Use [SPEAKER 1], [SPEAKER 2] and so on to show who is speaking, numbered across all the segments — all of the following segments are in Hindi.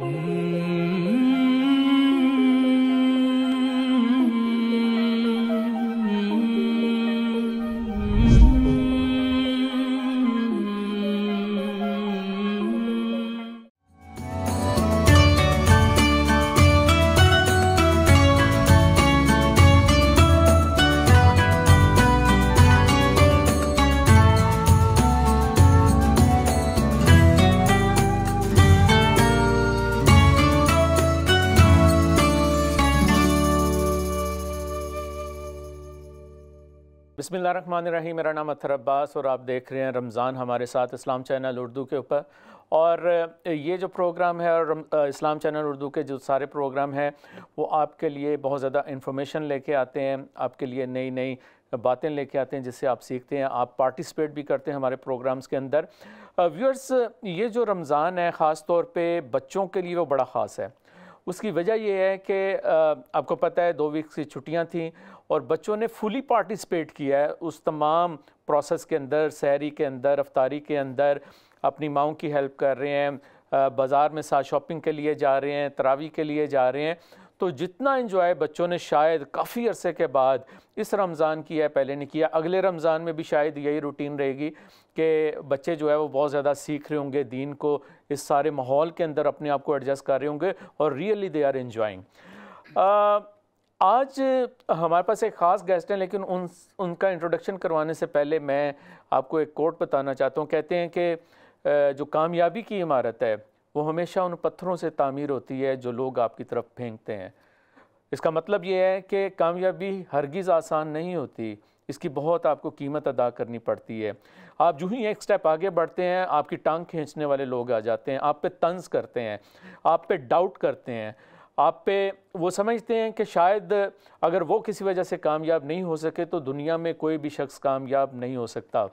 [SPEAKER 1] mm रही मेरा नाम अतर अब्बास और आप देख रहे हैं रमज़ान हमारे साथ इस्लाम चैनल उर्दू के ऊपर और ये जो प्रोग्राम है और इस्लाम चैनल उर्दू के जो सारे प्रोग्राम हैं वो आपके लिए बहुत ज़्यादा इन्फॉर्मेशन लेके आते हैं आपके लिए नई नई बातें लेके आते हैं जिससे आप सीखते हैं आप पार्टिसिपेट भी करते हैं हमारे प्रोग्राम्स के अंदर व्यूअर्स ये जो रमज़ान है ख़ास तौर पर बच्चों के लिए वो बड़ा ख़ास है उसकी वजह यह है कि आपको पता है दो वीक की छुट्टियाँ थी और बच्चों ने फुली पार्टिसिपेट किया है उस तमाम प्रोसेस के अंदर सहरी के अंदर रफ्तारी के अंदर अपनी माओ की हेल्प कर रहे हैं बाज़ार में साथ शॉपिंग के लिए जा रहे हैं तरावी के लिए जा रहे हैं तो जितना इन्जॉय बच्चों ने शायद काफ़ी अरसे के बाद इस रमज़ान किया पहले नहीं किया अगले रमज़ान में भी शायद यही रूटीन रहेगी कि बच्चे जो है वो बहुत ज़्यादा सीख रहे होंगे दीन को इस सारे माहौल के अंदर अपने आप को एडजस्ट कर रहे होंगे और रियली दे आर इन्जॉइंग आज हमारे पास एक ख़ास गेस्ट हैं लेकिन उन उनका इंट्रोडक्शन करवाने से पहले मैं आपको एक कोट बताना चाहता हूँ कहते हैं कि जो कामयाबी की इमारत है वो हमेशा उन पत्थरों से तामीर होती है जो लोग आपकी तरफ फेंकते हैं इसका मतलब ये है कि कामयाबी हरगिज़ आसान नहीं होती इसकी बहुत आपको कीमत अदा करनी पड़ती है आप जो ही एक स्टेप आगे बढ़ते हैं आपकी टांग खींचने वाले लोग आ जाते हैं आप पे तंज करते हैं आप पे डाउट करते हैं आप पे वो समझते हैं कि शायद अगर वो किसी वजह से कामयाब नहीं हो सके तो दुनिया में कोई भी शख्स कामयाब नहीं हो सकता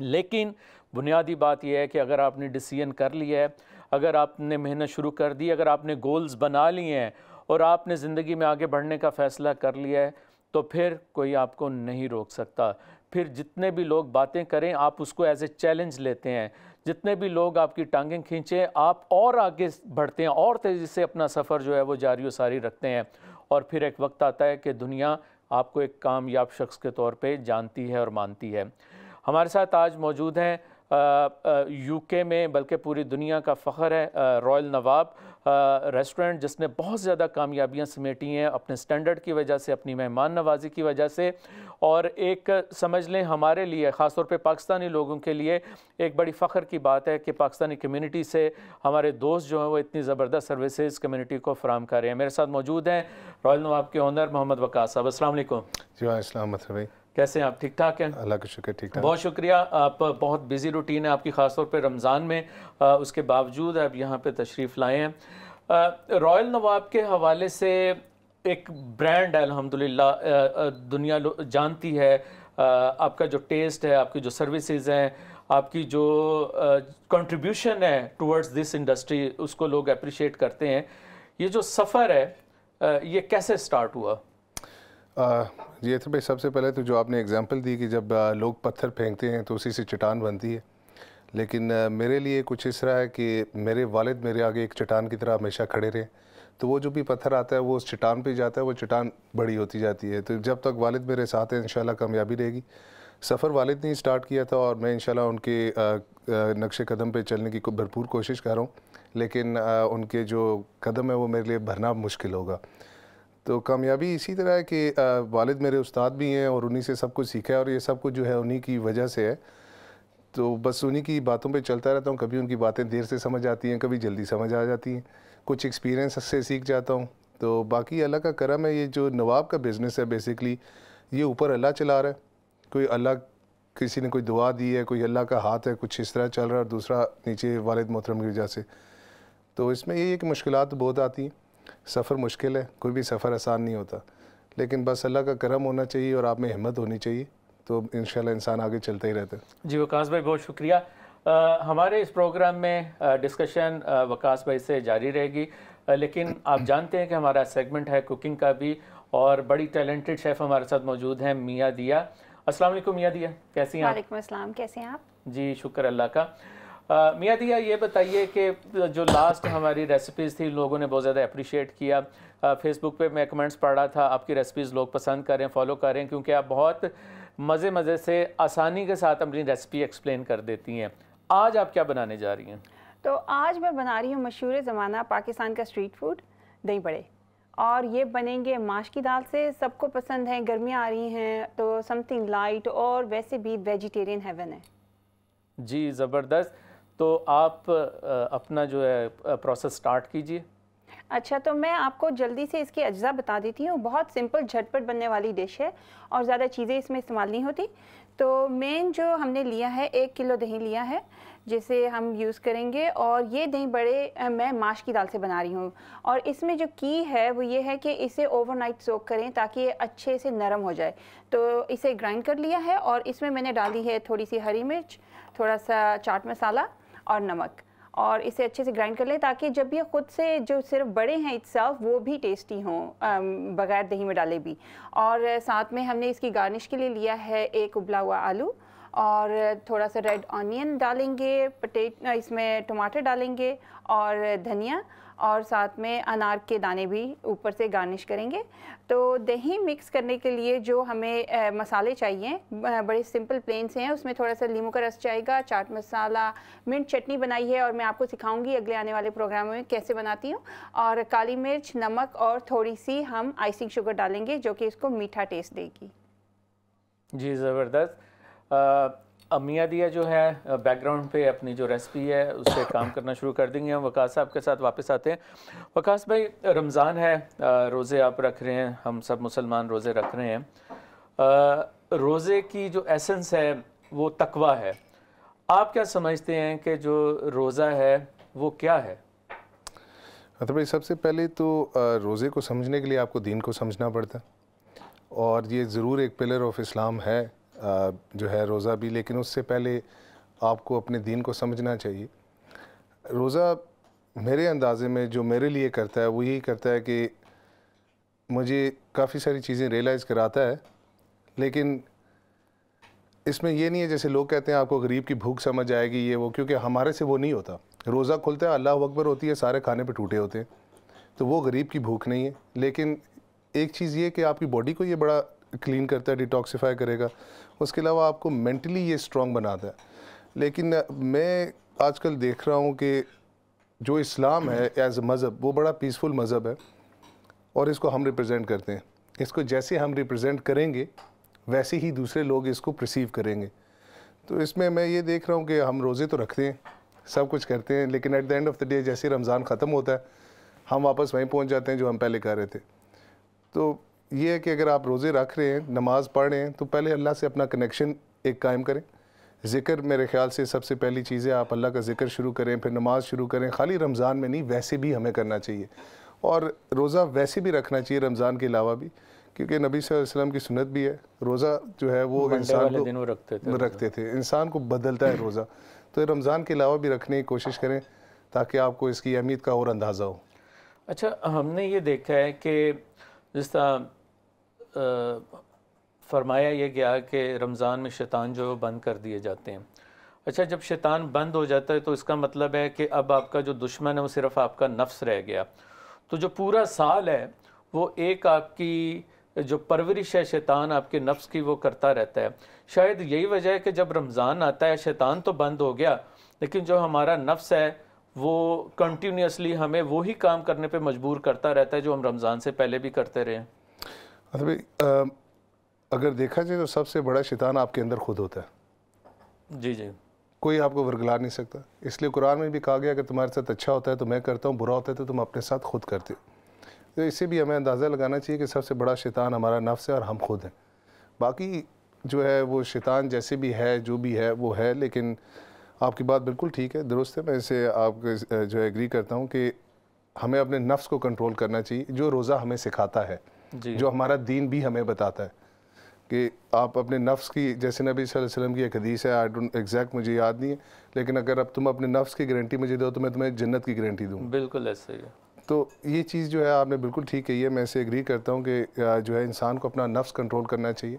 [SPEAKER 1] लेकिन बुनियादी बात यह है कि अगर आपने डिसीजन कर लिया है अगर आपने मेहनत शुरू कर दी अगर आपने गोल्स बना लिए हैं और आपने ज़िंदगी में आगे बढ़ने का फ़ैसला कर लिया है तो फिर कोई आपको नहीं रोक सकता फिर जितने भी लोग बातें करें आप उसको एज ए चैलेंज लेते हैं जितने भी लोग आपकी टांगें खींचें आप और आगे बढ़ते हैं और तेज़ी से अपना सफ़र जो है वो जारी वारी सारी रखते हैं और फिर एक वक्त आता है कि दुनिया आपको एक कामयाब शख्स के तौर पे जानती है और मानती है हमारे साथ आज मौजूद हैं यूके में बल्कि पूरी दुनिया का फ़ख्र है रॉयल नवाब रेस्टोरेंट जिसने बहुत ज़्यादा कामयाबियाँ समेटी हैं अपने स्टैंडर्ड की वजह से अपनी मेहमान नवाजी की वजह से और एक समझ लें हमारे लिए ख़ास तौर पे पाकिस्तानी लोगों के लिए एक बड़ी फ़ख्र की बात है कि पाकिस्तानी कम्युनिटी से हमारे दोस्त जो हैं वो इतनी ज़बरदस्त सर्विसेज कम्युनिटी को फराम कर रहे हैं मेरे साथ मौजूद हैं रॉयल नवाब के ऑनर मोहम्मद वक़ास साहब असल जी
[SPEAKER 2] वाईक मतलब भाई कैसे हैं आप ठीक ठाक हैं अल्लाह का शुक्र ठीक ठाक बहुत
[SPEAKER 1] शुक्रिया आप बहुत बिजी रूटीन है आपकी ख़ास तौर रमज़ान में आ, उसके बावजूद आप यहाँ पर तशरीफ़ लाए हैं रॉयल नवाब के हवाले से एक ब्रांड है अलहमदिल्ला दुनिया जानती है आ, आपका जो टेस्ट है आपकी जो सर्विसेज हैं आपकी जो कंट्रीब्यूशन है टुवर्ड्स दिस इंडस्ट्री उसको लोग अप्रिशिएट करते हैं ये जो सफ़र है आ, ये कैसे स्टार्ट हुआ
[SPEAKER 2] तो भाई सबसे पहले तो जो आपने एग्जांपल दी कि जब लोग पत्थर फेंकते हैं तो उसी से चट्टान बनती है लेकिन मेरे लिए कुछ इस तरह है कि मेरे वालिद मेरे आगे एक चट्टान की तरह हमेशा खड़े रहे तो वो जो भी पत्थर आता है वो उस चट्टान पर जाता है वो चट्टान बड़ी होती जाती है तो जब तक वालिद मेरे साथ हैं इन कामयाबी रहेगी सफ़र वालिद ने ही स्टार्ट किया था और मैं इन उनके नक्श कदम पर चलने की भरपूर कोशिश कर रहा हूँ लेकिन उनके जो कदम है वो मेरे लिए भरना मुश्किल होगा तो कामयाबी इसी तरह है कि वालिद मेरे उस्ताद भी हैं और उन्हीं से सब कुछ सीखा है और ये सब कुछ जो है उन्हीं की वजह से है तो बस उन्हीं की बातों पे चलता रहता हूँ कभी उनकी बातें देर से समझ आती हैं कभी जल्दी समझ आ जाती हैं कुछ एक्सपीरियंस से सीख जाता हूँ तो बाकी अल्लाह का करम है ये जो नवाब का बिज़नेस है बेसिकली ये ऊपर अल्लाह चला रहा है कोई अल्लाह किसी ने कोई दुआ दी है कोई अल्लाह का हाथ है कुछ इस तरह चल रहा है और दूसरा नीचे वालद मोहतरम की वजह से तो इसमें ये कि मुश्किल बहुत आती हैं सफ़र मुश्किल है कोई भी सफ़र आसान नहीं होता लेकिन बस अल्लाह का करम होना चाहिए और आप में हिम्मत होनी चाहिए तो इन इंसान आगे चलते ही रहते है
[SPEAKER 1] जी वकास भाई बहुत शुक्रिया आ, हमारे इस प्रोग्राम में डिस्कशन वकास भाई से जारी रहेगी लेकिन आप जानते हैं कि हमारा सेगमेंट है कुकिंग का भी और बड़ी टैलेंटेड शेफ़ हमारे साथ मौजूद हैं मियाँ दिया अस्सलाम मियाँ दिया कैसी कैसे हैं आप जी शुक्र अल्लाह का मियाँ दिया ये बताइए कि जो लास्ट हमारी रेसिपीज़ थी लोगों ने बहुत ज़्यादा अप्रिशिएट किया फेसबुक पे मैं कमेंट्स पढ़ रहा था आपकी रेसिपीज़ लोग पसंद करें फॉलो करें क्योंकि आप बहुत मज़े मज़े से आसानी के साथ अपनी रेसिपी एक्सप्लेन कर देती हैं आज आप क्या बनाने जा रही हैं
[SPEAKER 3] तो आज मैं बना रही हूँ मशहूर ज़माना पाकिस्तान का स्ट्रीट फूड दही बड़े और ये बनेंगे माश की दाल से सबको पसंद है गर्मियाँ आ रही हैं तो समथिंग लाइट और वैसे भी वेजिटेरियन हेवन है
[SPEAKER 1] जी ज़बरदस्त तो आप अपना जो है प्रोसेस स्टार्ट कीजिए
[SPEAKER 3] अच्छा तो मैं आपको जल्दी से इसकी अज्जा बता देती हूँ बहुत सिंपल झटपट बनने वाली डिश है और ज़्यादा चीज़ें इसमें इस्तेमाल नहीं होती तो मेन जो हमने लिया है एक किलो दही लिया है जिसे हम यूज़ करेंगे और ये दही बड़े मैं माश की दाल से बना रही हूँ और इसमें जो की है वो ये है कि इसे ओवरनाइट सोक करें ताकि ये अच्छे से नरम हो जाए तो इसे ग्राइंड कर लिया है और इसमें मैंने डाली है थोड़ी सी हरी मिर्च थोड़ा सा चाट मसाला और नमक और इसे अच्छे से ग्राइंड कर लें ताकि जब ये ख़ुद से जो सिर्फ बड़े हैं इट्स वो भी टेस्टी हों बगैर दही में डाले भी और साथ में हमने इसकी गार्निश के लिए लिया है एक उबला हुआ आलू और थोड़ा सा रेड ऑनियन डालेंगे पटेट इसमें टमाटर डालेंगे और धनिया और साथ में अनार के दाने भी ऊपर से गार्निश करेंगे तो दही मिक्स करने के लिए जो हमें आ, मसाले चाहिए बड़े सिंपल प्लेन से हैं उसमें थोड़ा सा लीमू का रस चाहिएगा चाट मसाला मिंट चटनी बनाई है और मैं आपको सिखाऊंगी अगले आने वाले प्रोग्राम में कैसे बनाती हूँ और काली मिर्च नमक और थोड़ी सी हम आइसिंग शुगर डालेंगे जो कि इसको मीठा टेस्ट देगी
[SPEAKER 1] जी ज़बरदस्त अमिया दिया जो है बैकग्राउंड पे अपनी जो रेसिपी है उस पर काम करना शुरू कर देंगे हम वकास साहब के साथ वापस आते हैं वकास भाई रमज़ान है रोज़े आप रख रहे हैं हम सब मुसलमान रोज़े रख रहे हैं रोज़े की जो एसेंस है वो तकवा है आप क्या समझते हैं कि जो रोज़ा है वो क्या है
[SPEAKER 2] मतलब भाई सबसे पहले तो रोज़े को समझने के लिए आपको दीन को समझना पड़ता और ये ज़रूर एक पिलर ऑफ इस्लाम है जो है रोज़ा भी लेकिन उससे पहले आपको अपने दीन को समझना चाहिए रोज़ा मेरे अंदाज़े में जो मेरे लिए करता है वो यही करता है कि मुझे काफ़ी सारी चीज़ें रियलाइज़ कराता है लेकिन इसमें ये नहीं है जैसे लोग कहते हैं आपको गरीब की भूख समझ आएगी ये वो क्योंकि हमारे से वो नहीं होता रोज़ा खुलता है अल्लाह अकबर होती है सारे खाने पे टूटे होते हैं तो वो गरीब की भूख नहीं है लेकिन एक चीज़ ये कि आपकी बॉडी को ये बड़ा क्लीन करता है डिटॉक्सीफाई करेगा उसके अलावा आपको मेंटली ये स्ट्रॉन्ग बनाता है लेकिन मैं आजकल देख रहा हूँ कि जो इस्लाम है एज ए मज़हब वो बड़ा पीसफुल मज़हब है और इसको हम रिप्रेजेंट करते हैं इसको जैसे हम रिप्रेजेंट करेंगे वैसे ही दूसरे लोग इसको प्रसीव करेंगे तो इसमें मैं ये देख रहा हूँ कि हम रोज़े तो रखते हैं सब कुछ करते हैं लेकिन at the end of the day जैसे रमज़ान ख़त्म होता है हम वापस वहीं पहुँच जाते हैं जो हम पहले कर रहे थे तो ये है कि अगर आप रोज़े रख रहे हैं नमाज़ पढ़ रहे हैं तो पहले अल्लाह से अपना कनेक्शन एक कायम करें ज़िक्र मेरे ख्याल से सबसे पहली चीज़ है आप अल्लाह का जिक्र शुरू करें फिर नमाज़ शुरू करें खाली रमज़ान में नहीं वैसे भी हमें करना चाहिए और रोज़ा वैसे भी रखना चाहिए रमज़ान के अलावा भी क्योंकि नबी वसल्लम की सुनत भी है रोज़ा जो है वो इंसान को दिन वो रखते थे रखते थे इंसान को बदलता है रोज़ा तो रमज़ान के अलावा भी रखने की कोशिश करें ताकि आपको इसकी अहमियत का और अंदाज़ा हो
[SPEAKER 1] अच्छा हमने ये देखा है कि जिस तरह फरमाया यह गया कि रमज़ान में शैतान जो बंद कर दिए जाते हैं अच्छा जब शैतान बंद हो जाता है तो इसका मतलब है कि अब आपका जो दुश्मन है वो सिर्फ़ आपका नफ्स रह गया तो जो पूरा साल है वो एक आपकी जो परवरिश है शैतान आपके नफ्स की वो करता रहता है शायद यही वजह है कि जब रमज़ान आता है शैतान तो बंद हो गया लेकिन जो हमारा नफ्स है वो कंटिन्यूसली हमें वही काम करने पे मजबूर करता रहता है जो हम रमज़ान से पहले भी करते रहे हैं
[SPEAKER 2] भाई अगर देखा जाए तो सबसे बड़ा शैतान आपके अंदर खुद होता
[SPEAKER 1] है जी जी
[SPEAKER 2] कोई आपको वर्गला नहीं सकता इसलिए कुरान में भी कहा गया अगर तुम्हारे साथ अच्छा होता है तो मैं करता हूँ बुरा होता है तो तुम अपने साथ खुद करते हो तो इससे भी हमें अंदाज़ा लगाना चाहिए कि सबसे बड़ा शैतान हमारा नफ्स है और हम खुद हैं बाकी जो है वो शैतान जैसे भी है जो भी है वो है लेकिन आपकी बात बिल्कुल ठीक है दुरुस्त है मैं इसे आप जो है एग्री करता हूँ कि हमें अपने नफ्स को कंट्रोल करना चाहिए जो रोज़ा हमें सिखाता है जो हमारा दीन भी हमें बताता है कि आप अपने नफ्स की जैसे नबी वसल्लम की एक हदीस है आई डोंट एग्जैक्ट मुझे याद नहीं है लेकिन अगर अब तुम अपने नफ्स की गारंटी मुझे दो तो मैं तुम्हें जन्नत की गारंटी दूँ
[SPEAKER 1] बिल्कुल ऐसे ही
[SPEAKER 2] तो ये चीज़ जो है आपने बिल्कुल ठीक कही है मैं इसे एग्री करता हूँ कि जो है इंसान को अपना नफ्स कंट्रोल करना चाहिए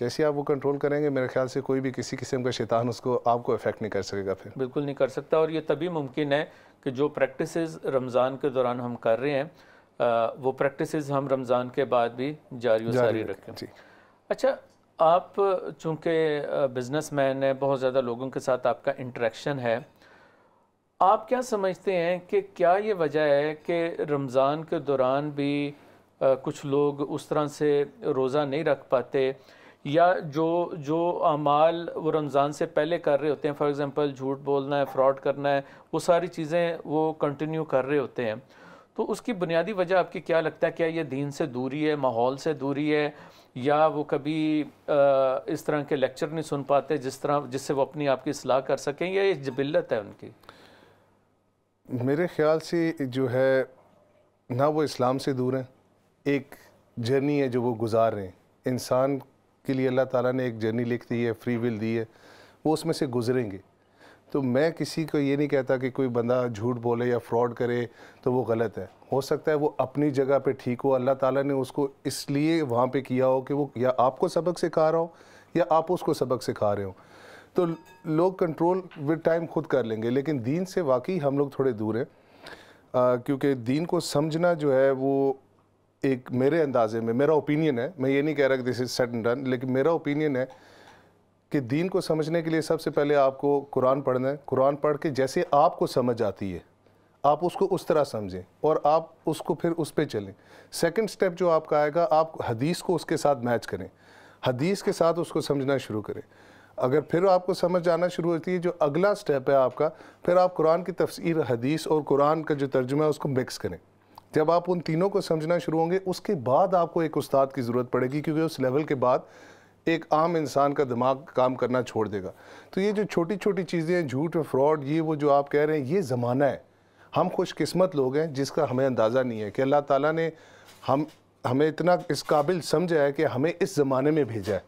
[SPEAKER 2] जैसे आप वो कंट्रोल करेंगे मेरे ख्याल से कोई भी किसी किस्म का शैतान उसको आपको इफेक्ट नहीं कर सकेगा फिर
[SPEAKER 1] बिल्कुल नहीं कर सकता और ये तभी मुमकिन है कि जो प्रैक्टिस रमज़ान के दौरान हम कर रहे हैं वो प्रैक्टिसेस हम रमज़ान के बाद भी जारी जारी रखें अच्छा आप चूँकि बिजनेस मैन है बहुत ज़्यादा लोगों के साथ आपका इंटरेक्शन है आप क्या समझते हैं कि क्या ये वजह है कि रमज़ान के दौरान भी कुछ लोग उस तरह से रोज़ा नहीं रख पाते या जो जो अमाल वो रमज़ान से पहले कर रहे होते हैं फॉर एग्ज़ाम्पल झूठ बोलना है फ्रॉड करना है वो सारी चीज़ें वो कंटिन्यू कर रहे होते हैं तो उसकी बुनियादी वजह आपकी क्या लगता है क्या ये दीन से दूरी है माहौल से दूरी है या वो कभी इस तरह के लेक्चर नहीं सुन पाते जिस तरह जिससे वो अपनी आपकी सलाह कर सकें या ये जबिलत है उनकी
[SPEAKER 2] मेरे ख्याल से जो है ना वो इस्लाम से दूर हैं एक जर्नी है जो वो गुजार रहे हैं इंसान के लिए अल्लाह ताला ने एक जर्नी लिख दी है फ्री विल दी है वो उसमें से गुजरेंगे तो मैं किसी को ये नहीं कहता कि कोई बंदा झूठ बोले या फ्रॉड करे तो वो गलत है हो सकता है वो अपनी जगह पे ठीक हो अल्लाह ताला ने उसको इसलिए वहाँ पे किया हो कि वो या आपको सबक सिखा रहा हो या आप उसको सबक सिखा रहे हो तो लोग कंट्रोल विद टाइम खुद कर लेंगे लेकिन दीन से वाकई हम लोग थोड़े दूर हैं क्योंकि दीन को समझना जो है वो एक मेरे अंदाजे में मेरा ओपिनियन है मैं ये नहीं कह रहा कि this is set and done लेकिन मेरा ओपिनियन है कि दीन को समझने के लिए सबसे पहले आपको कुरान पढ़ना है कुरान पढ़ के जैसे आपको समझ आती है आप उसको उस तरह समझें और आप उसको फिर उस पर चलें सेकंड स्टेप जो आपका आएगा आप हदीस को उसके साथ मैच करें हदीस के साथ उसको समझना शुरू करें अगर फिर आपको समझ आना शुरू होती है जो अगला स्टेप है आपका फिर आप कुरान की तफसीर हदीस और कुरान का जो तर्जुमा है उसको मिक्स करें जब आप उन तीनों को समझना शुरू होंगे उसके बाद आपको एक उस्ताद की ज़रूरत पड़ेगी क्योंकि उस लेवल के बाद एक आम इंसान का दिमाग काम करना छोड़ देगा तो ये जो छोटी छोटी चीज़ें हैं झूठ और फ्रॉड ये वो जो आप कह रहे हैं ये ज़माना है हम खुशकस्मत लोग हैं जिसका हमें अंदाज़ा नहीं है कि अल्लाह ताला ने हम हमें इतना इस काबिल समझा है कि हमें इस ज़माने में भेजा है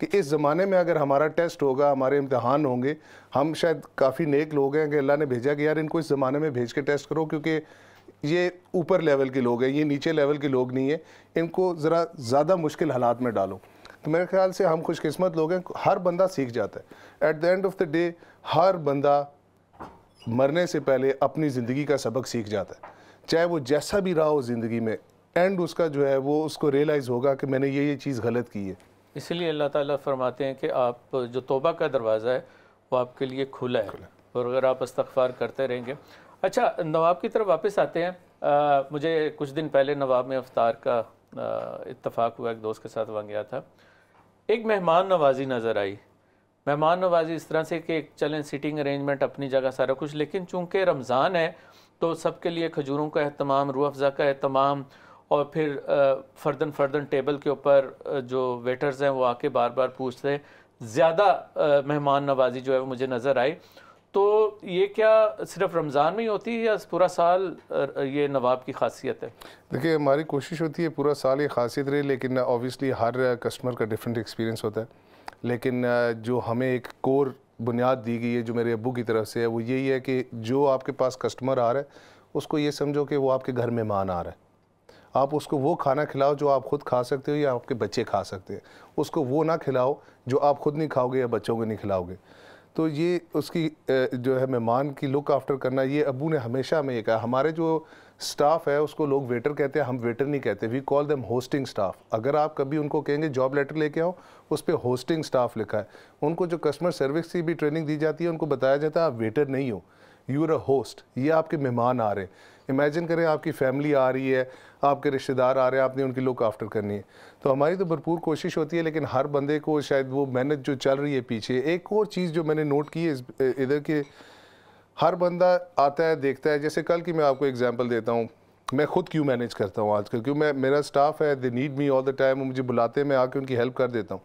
[SPEAKER 2] कि इस ज़माने में अगर हमारा टेस्ट होगा हमारे इम्तहान होंगे हम शायद काफ़ी नेक लोग हैं कि अल्लाह ने भेजा कि यार इनको इस ज़माने में भेज के टेस्ट करो क्योंकि ये ऊपर लेवल के लोग हैं ये नीचे लेवल के लोग नहीं हैं इनको ज़रा ज़्यादा मुश्किल हालात में डालो तो मेरे ख्याल से हम खुशकस्मत लोग हैं हर बंदा सीख जाता है at the end of the day हर बंदा मरने से पहले अपनी ज़िंदगी का सबक सीख जाता है चाहे वो जैसा भी रहा हो ज़िंदगी में एंड उसका जो है वो उसको रियलाइज़ होगा कि मैंने ये ये चीज़ गलत की है
[SPEAKER 1] इसलिए अल्लाह ताला फरमाते हैं कि आप जो तोबा का दरवाज़ा है वो आपके लिए खुला है और अगर आप इस्तफ़ार करते रहेंगे अच्छा नवाब की तरफ वापस आते हैं आ, मुझे कुछ दिन पहले नवाब में अफ्तार का इतफ़ाक़ हुआ एक दोस्त के साथ वहाँ गया था एक मेहमान नवाजी नज़र आई मेहमान नवाजी इस तरह से कि चलें सीटिंग अरेंजमेंट अपनी जगह सारा कुछ लेकिन चूँकि रमज़ान है तो सबके लिए खजूरों का अहतमाम रू अफ़ज़ा का अहतमाम और फिर फर्दन फर्दन टेबल के ऊपर जो वेटर्स हैं वो आके बार बार पूछते हैं ज़्यादा मेहमान नवाजी जो है वो मुझे नज़र आई तो ये क्या सिर्फ रमज़ान में ही होती है या पूरा साल ये नवाब की खासियत है
[SPEAKER 2] देखिए हमारी कोशिश होती है पूरा साल ये खासियत रहे लेकिन ऑब्वियसली हर कस्टमर का डिफरेंट एक्सपीरियंस होता है लेकिन जो हमें एक कोर बुनियाद दी गई है जो मेरे अबू की तरफ से है वो यही है कि जो आपके पास कस्टमर आ रहा है उसको ये समझो कि वो आपके घर मेहमान आ रहा है आप उसको वो खाना खिलाओ जो आप खुद खा सकते हो या आपके बच्चे खा सकते हैं उसको वो ना खिलाओ जो आप खुद नहीं खाओगे या बच्चों को नहीं खिलाओगे तो ये उसकी जो है मेहमान की लुक आफ्टर करना ये अबू ने हमेशा हमें ये कहा हमारे जो स्टाफ है उसको लोग वेटर कहते हैं हम वेटर नहीं कहते we call them hosting staff अगर आप कभी उनको कहेंगे जॉब लेटर लेके आओ उस पर होस्टिंग स्टाफ लिखा है उनको जो कस्टमर सर्विस की भी ट्रेनिंग दी जाती है उनको बताया जाता है आप वेटर नहीं हो यू आर अ होस्ट ये आपके मेहमान आ रहे हैं इमेजिन करें आपकी फैमिली आ रही है आपके रिश्तेदार आ रहे हैं आपने उनकी लुक आफ्टर करनी है तो हमारी तो भरपूर कोशिश होती है लेकिन हर बंदे को शायद वो मेहनत जो चल रही है पीछे एक और चीज़ जो मैंने नोट की है इधर के हर बंदा आता है देखता है जैसे कल की मैं आपको एग्ज़ाम्पल देता हूँ मैं खुद क्यों मैनेज करता हूँ आजकल क्यों मैं मेरा स्टाफ है they need me all the time वो मुझे बुलाते हैं मैं आके उनकी हेल्प कर देता हूँ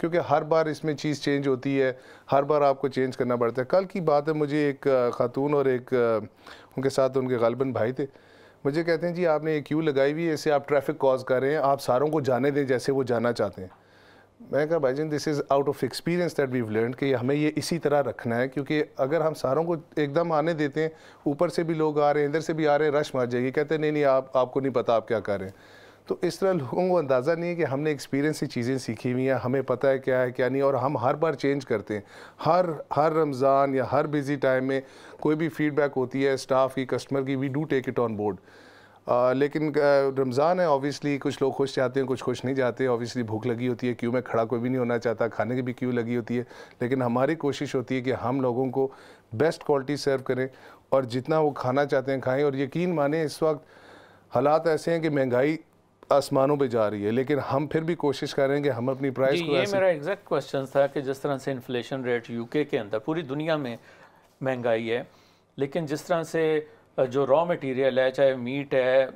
[SPEAKER 2] क्योंकि हर बार इसमें चीज़ चेंज होती है हर बार आपको चेंज करना पड़ता है कल की बात है मुझे एक खातून और एक उनके साथ उनके गालबन भाई थे मुझे कहते हैं जी आपने ये क्यों लगाई हुई है इससे आप ट्रैफिक कॉज कर रहे हैं आप सारों को जाने दें जैसे वो जाना चाहते हैं मैं कहा भाईजन this is out of experience that we learn कि हमें ये इसी तरह रखना है क्योंकि अगर हम सारों को एकदम आने देते हैं ऊपर से भी लोग आ रहे हैं इधर से भी आ रहे हैं रश मर जाएगी कहते हैं नहीं नहीं आप आपको नहीं पता आप क्या कर रहे हैं तो इस तरह लोगों को अंदाज़ा नहीं है कि हमने एक्सपीरियंस से चीज़ें सीखी हुई हैं हमें पता है क्या है क्या नहीं और हम हर बार चेंज करते हैं हर हर रमज़ान या हर बिज़ी टाइम में कोई भी फीडबैक होती है स्टाफ की कस्टमर की we do take it on board लेकिन रमज़ान है ऑब्वियसली कुछ लोग खुश जाते हैं कुछ खुश नहीं जाते ऑब्वियसली भूख लगी होती है क्यों में खड़ा कोई भी नहीं होना चाहता खाने की भी क्यों लगी होती है लेकिन हमारी कोशिश होती है कि हम लोगों को बेस्ट क्वालिटी सर्व करें और जितना वो खाना चाहते हैं खाएँ और यकीन माने इस वक्त हालात ऐसे हैं कि महंगाई आसमानों पे जा रही है लेकिन हम फिर भी कोशिश कर रहे हैं कि हम अपनी प्राइस को ये मेरा
[SPEAKER 1] एग्जैक्ट क्वेश्चन था कि जिस तरह से इन्फ्लेशन रेट यूके के अंदर पूरी दुनिया में महंगाई है लेकिन जिस तरह से जो रॉ मटेरियल है चाहे मीट है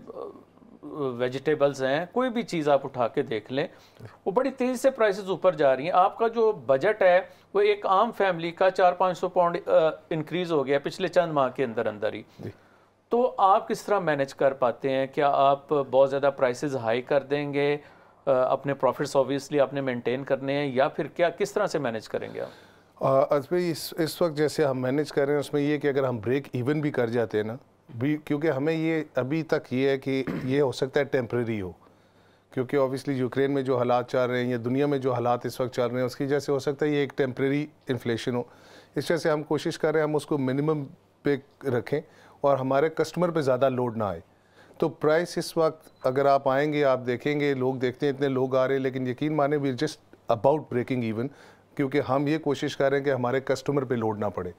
[SPEAKER 1] वेजिटेबल्स हैं कोई भी चीज़ आप उठा के देख लें वो बड़ी तेज़ी से प्राइसेस ऊपर जा रही हैं आपका जो बजट है वो एक आम फैमिली का चार पाँच सौ पाउंड इंक्रीज़ हो गया पिछले चंद माह के अंदर अंदर ही तो आप किस तरह मैनेज कर पाते हैं क्या आप बहुत ज़्यादा प्राइसेस हाई कर देंगे अपने प्रॉफिट्स ऑब्वियसली आपने मेंटेन करने हैं या फिर क्या किस तरह से मैनेज करेंगे
[SPEAKER 2] आप अजबे इस इस वक्त जैसे हम मैनेज कर रहे हैं उसमें ये कि अगर हम ब्रेक इवन भी कर जाते हैं ना भी क्योंकि हमें ये अभी तक ये है कि ये हो सकता है टेम्प्रेरी हो क्योंकि ऑब्वियसली यूक्रेन में जो हालात चल रहे हैं या दुनिया में जो हालात इस वक्त चल रहे हैं उसकी वजह से हो सकता है ये एक टेम्प्रेरी इन्फ्लेशन हो इस वजह से हम कोशिश कर रहे हैं हम उसको मिनिमम पे रखें और हमारे कस्टमर पे ज़्यादा लोड ना आए तो प्राइस इस वक्त अगर आप आएंगे आप देखेंगे लोग देखते हैं इतने लोग आ रहे हैं लेकिन यकीन माने we just about breaking even क्योंकि हम ये कोशिश कर रहे हैं कि हमारे कस्टमर पे लोड ना पड़े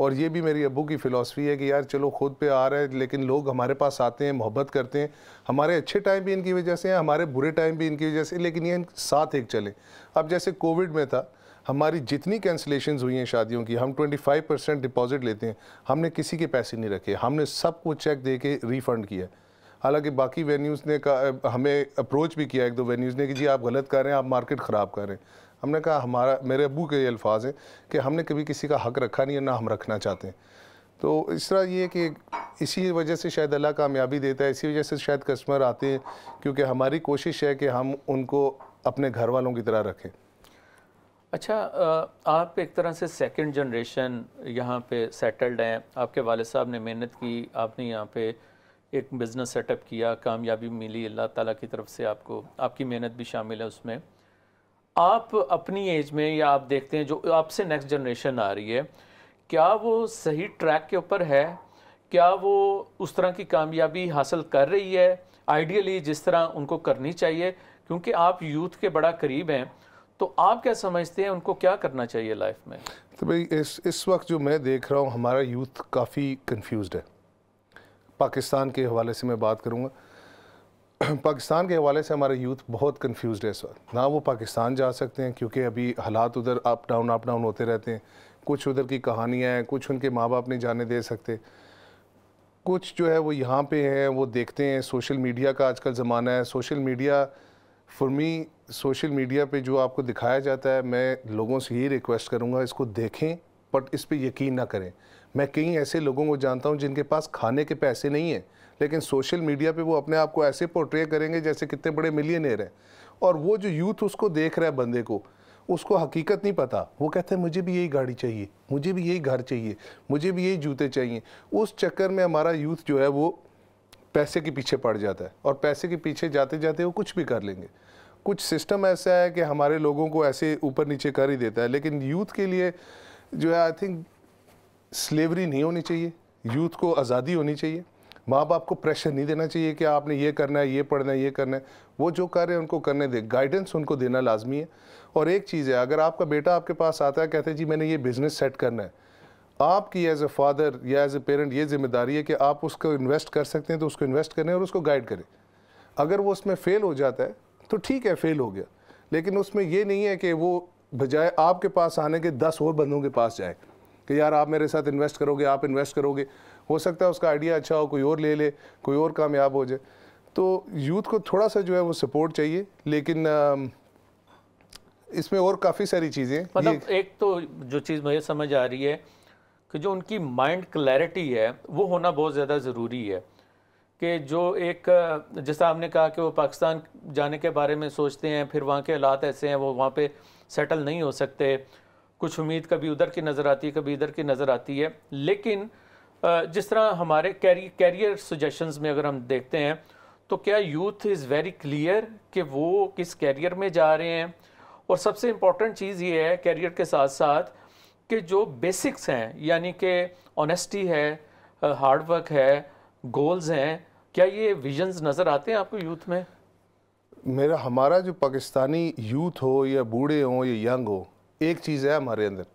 [SPEAKER 2] और ये भी मेरी अबू की फ़िलासफ़ी है कि यार चलो खुद पे आ रहा है लेकिन लोग हमारे पास आते हैं मोहब्बत करते हैं हमारे अच्छे टाइम भी इनकी वजह से हैं हमारे बुरे टाइम भी इनकी वजह से लेकिन ये साथ एक चले अब जैसे कोविड में था हमारी जितनी कैंसिलेशन हुई हैं शादियों की हम 25 परसेंट डिपॉजिट लेते हैं हमने किसी के पैसे नहीं रखे हमने सबको चेक दे के रिफ़ंड किया हालांकि बाकी वेन्यूज़ ने का हमें अप्रोच भी किया एक दो वेन्यूज़ ने कि जी आप गलत कर रहे हैं आप मार्केट ख़राब कर रहे हैं हमने कहा हमारा मेरे अबू के ये अल्फाज हैं कि हमने कभी किसी का हक रखा नहीं है ना हम रखना चाहते हैं तो इस तरह ये कि इसी वजह से शायद अल्लाह कामयाबी देता है इसी वजह से शायद कस्टमर आते हैं क्योंकि हमारी कोशिश है कि हम उनको अपने घर वालों की तरह रखें
[SPEAKER 1] अच्छा आप एक तरह से सेकंड जनरेशन यहाँ पे सेटल्ड हैं आपके वाले साहब ने मेहनत की आपने यहाँ पे एक बिज़नेस सेटअप किया कामयाबी मिली अल्लाह ताला की तरफ से आपको आपकी मेहनत भी शामिल है उसमें आप अपनी एज में या आप देखते हैं जो आपसे नेक्स्ट जनरेशन आ रही है क्या वो सही ट्रैक के ऊपर है क्या वो उस तरह की कामयाबी हासिल कर रही है आइडियली जिस तरह उनको करनी चाहिए क्योंकि आप यूथ के बड़ा करीब हैं तो आप क्या समझते हैं उनको क्या करना चाहिए लाइफ में
[SPEAKER 2] तो भाई इस इस वक्त जो मैं देख रहा हूँ हमारा यूथ काफ़ी कन्फ्यूज़ है पाकिस्तान के हवाले से मैं बात करूँगा पाकिस्तान के हवाले से हमारा यूथ बहुत कन्फ्यूज़ है इस वक्त ना वो पाकिस्तान जा सकते हैं क्योंकि अभी हालात उधर अप डाउन अप डाउन होते रहते हैं कुछ उधर की कहानियाँ हैं कुछ उनके माँ बाप नहीं जाने दे सकते कुछ जो है वो यहाँ पे हैं वो देखते हैं सोशल मीडिया का आजकल ज़माना है social media for me social media पे जो आपको दिखाया जाता है मैं लोगों से ये रिक्वेस्ट करूँगा इसको देखें बट इस पर यकीन ना करें मैं कई ऐसे लोगों को जानता हूँ जिनके पास खाने के पैसे नहीं हैं लेकिन सोशल मीडिया पे वो अपने आप को ऐसे पोर्ट्रे करेंगे जैसे कितने बड़े मिलियनेर हैं और वो जो यूथ उसको देख रहा है बंदे को उसको हकीकत नहीं पता वो कहते हैं मुझे भी यही गाड़ी चाहिए मुझे भी यही घर चाहिए मुझे भी यही जूते चाहिए उस चक्कर में हमारा यूथ जो है वो पैसे के पीछे पड़ जाता है और पैसे के पीछे जाते जाते वो कुछ भी कर लेंगे कुछ सिस्टम ऐसा है कि हमारे लोगों को ऐसे ऊपर नीचे कर ही देता है लेकिन यूथ के लिए जो है आई थिंक स्लेवरी नहीं होनी चाहिए यूथ को आज़ादी होनी चाहिए माँ बाप को प्रेशर नहीं देना चाहिए कि आपने ये करना है ये पढ़ना है ये करना है वो जो कर रहे हैं उनको करने दे गाइडेंस उनको देना लाजमी है और एक चीज़ है अगर आपका बेटा आपके पास आता है कहते हैं जी मैंने ये बिज़नेस सेट करना है आपकी एज ए फादर या एज ए पेरेंट ये जिम्मेदारी है कि आप उसको इन्वेस्ट कर सकते हैं तो उसको इन्वेस्ट करें और उसको गाइड करें अगर वो उसमें फ़ेल हो जाता है तो ठीक है फेल हो गया लेकिन उसमें ये नहीं है कि वो बजाय आपके पास आने के दस और बंदों के पास जाए कि यार आप मेरे साथ इन्वेस्ट करोगे आप इन्वेस्ट करोगे हो सकता है उसका आइडिया अच्छा हो कोई और ले ले कोई और कामयाब हो जाए तो यूथ को थोड़ा सा जो है वो सपोर्ट चाहिए लेकिन इसमें और काफ़ी सारी चीज़ें मतलब
[SPEAKER 1] एक तो जो चीज़ मुझे समझ आ रही है कि जो उनकी माइंड क्लैरिटी है वो होना बहुत ज़्यादा ज़रूरी है कि जो एक जैसा हमने कहा कि वो पाकिस्तान जाने के बारे में सोचते हैं फिर वहाँ के हालात ऐसे हैं वो वहाँ पे सेटल नहीं हो सकते कुछ उम्मीद कभी उधर की नज़र आती है कभी इधर की नज़र आती है लेकिन जिस तरह हमारे कैरी कैरियर सजेशंस में अगर हम देखते हैं तो क्या यूथ इज़ वेरी क्लियर कि वो किस कैरियर में जा रहे हैं और सबसे इम्पॉर्टेंट चीज़ ये है कैरियर के साथ साथ कि जो बेसिक्स हैं यानी कि ऑनेस्टी है हार्डवर्क है गोल्स हैं क्या ये विजन्स नज़र आते हैं आपको यूथ में
[SPEAKER 2] मेरा हमारा जो पाकिस्तानी यूथ हो या बूढ़े हों या यंग हो एक चीज़ है हमारे अंदर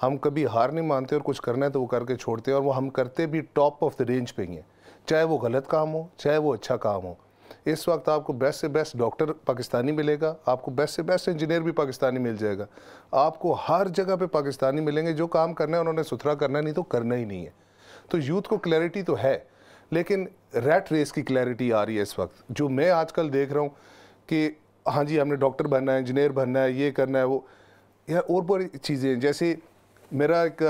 [SPEAKER 2] हम कभी हार नहीं मानते और कुछ करना है तो वो करके छोड़ते हैं और वो हम करते भी टॉप ऑफ द रेंज पे ही हैं चाहे वो गलत काम हो चाहे वो अच्छा काम हो इस वक्त आपको बेस्ट से बेस्ट डॉक्टर पाकिस्तानी मिलेगा आपको बेस्ट से बेस्ट इंजीनियर भी पाकिस्तानी मिल जाएगा आपको हर जगह पे पाकिस्तानी मिलेंगे जो काम करना है उन्होंने सुथरा करना नहीं तो करना ही नहीं है तो यूथ को क्लैरिटी तो है लेकिन रेट रेस की क्लैरिटी आ रही है इस वक्त जो मैं आजकल देख रहा हूँ कि हाँ जी हमने डॉक्टर बनना है इंजीनियर बनना है ये करना है वो या और बड़ी चीज़ें जैसे मेरा एक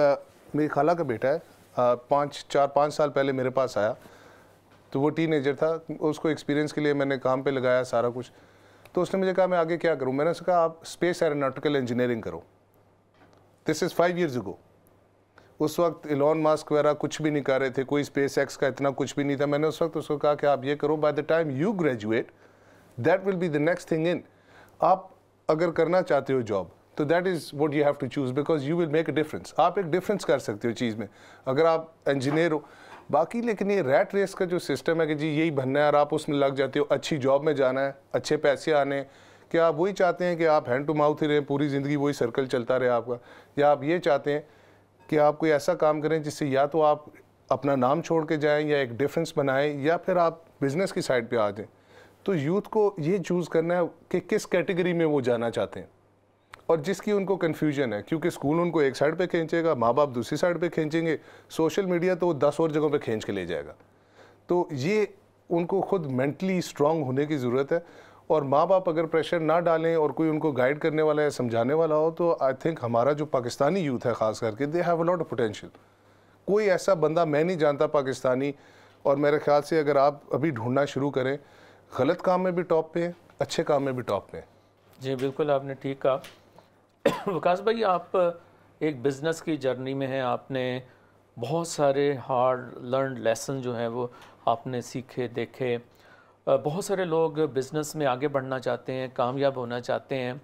[SPEAKER 2] मेरी खाला का बेटा है पाँच चार पाँच साल पहले मेरे पास आया तो वो टीन था उसको एक्सपीरियंस के लिए मैंने काम पर लगाया सारा कुछ तो उसने मुझे कहा मैं आगे क्या करूँ मैंने उसका आप स्पेस एरोनाटिकल इंजीनियरिंग करो this is five years ago उस वक्त इलॉन मास्क वगैरह कुछ भी नहीं कर रहे थे कोई स्पेस एक्स का इतना कुछ भी नहीं था मैंने उस वक्त उसको कहा कि आप ये करो by the time you graduate that will be the next thing in आप अगर करना चाहते हो जॉब तो that is what you have to choose because you will make a difference आप एक डिफरेंस कर सकते हो चीज़ में अगर आप इंजीनियर हो बाकी लेकिन ये रैट रेस का जो सिस्टम है कि जी यही बनना है और आप उसमें लग जाते हो अच्छी जॉब में जाना है अच्छे पैसे आने हैं क्या आप वही चाहते हैं कि आप हैंड टू माउथ ही रहें पूरी ज़िंदगी वही सर्कल चलता रहे आपका या आप ये चाहते हैं कि आप कोई ऐसा काम करें जिससे या तो आप अपना नाम छोड़ के जाएँ या एक डिफरेंस बनाएं या फिर आप बिज़नेस की साइड पे आ जाएं तो यूथ को ये चूज़ करना है कि किस कैटेगरी में वो जाना चाहते हैं और जिसकी उनको कन्फ्यूजन है क्योंकि स्कूल उनको एक साइड पे खींचेगा माँ बाप दूसरी साइड पे खींचेंगे सोशल मीडिया तो दस और जगहों पर खींच के ले जाएगा तो ये उनको खुद मेंटली स्ट्रांग होने की ज़रूरत है और माँ बाप अगर प्रेशर ना डालें और कोई उनको गाइड करने वाला या समझाने वाला हो तो आई थिंक हमारा जो पाकिस्तानी यूथ है ख़ास करके they have lot of potential कोई ऐसा बंदा मैं नहीं जानता पाकिस्तानी और मेरे ख्याल से अगर आप अभी ढूंढना शुरू करें गलत काम में भी टॉप पे अच्छे काम में भी टॉप पे
[SPEAKER 1] जी बिल्कुल आपने ठीक कहा विकास भाई आप एक बिज़नेस की जर्नी में हैं आपने बहुत सारे हार्ड लर्न लेसन जो हैं वो आपने सीखे देखे बहुत सारे लोग बिज़नेस में आगे बढ़ना चाहते हैं कामयाब होना चाहते हैं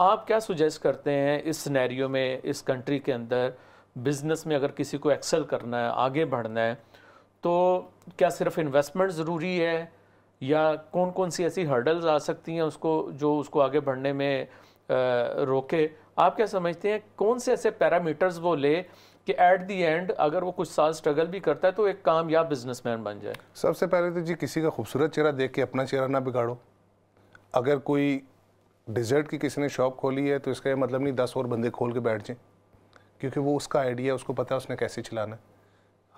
[SPEAKER 1] आप क्या सुजेस्ट करते हैं इस सिनेरियो में इस कंट्री के अंदर बिज़नेस में अगर किसी को एक्सेल करना है आगे बढ़ना है तो क्या सिर्फ इन्वेस्टमेंट ज़रूरी है या कौन कौन सी ऐसी हर्डल्स आ सकती हैं उसको जो उसको आगे बढ़ने में रोके आप क्या समझते हैं कौन से ऐसे पैरामीटर्स वो ले कि एट दी एंड अगर वो कुछ साल स्ट्रगल भी करता है तो एक कामयाब बिजनेसमैन बन जाए
[SPEAKER 2] सबसे पहले तो जी किसी का खूबसूरत चेहरा देख के अपना चेहरा ना बिगाड़ो अगर कोई डिज़र्ट की किसी ने शॉप खोली है तो इसका मतलब नहीं दस और बंदे खोल के बैठ जाए क्योंकि वो उसका आइडिया उसको पता है उसने कैसे चलाना है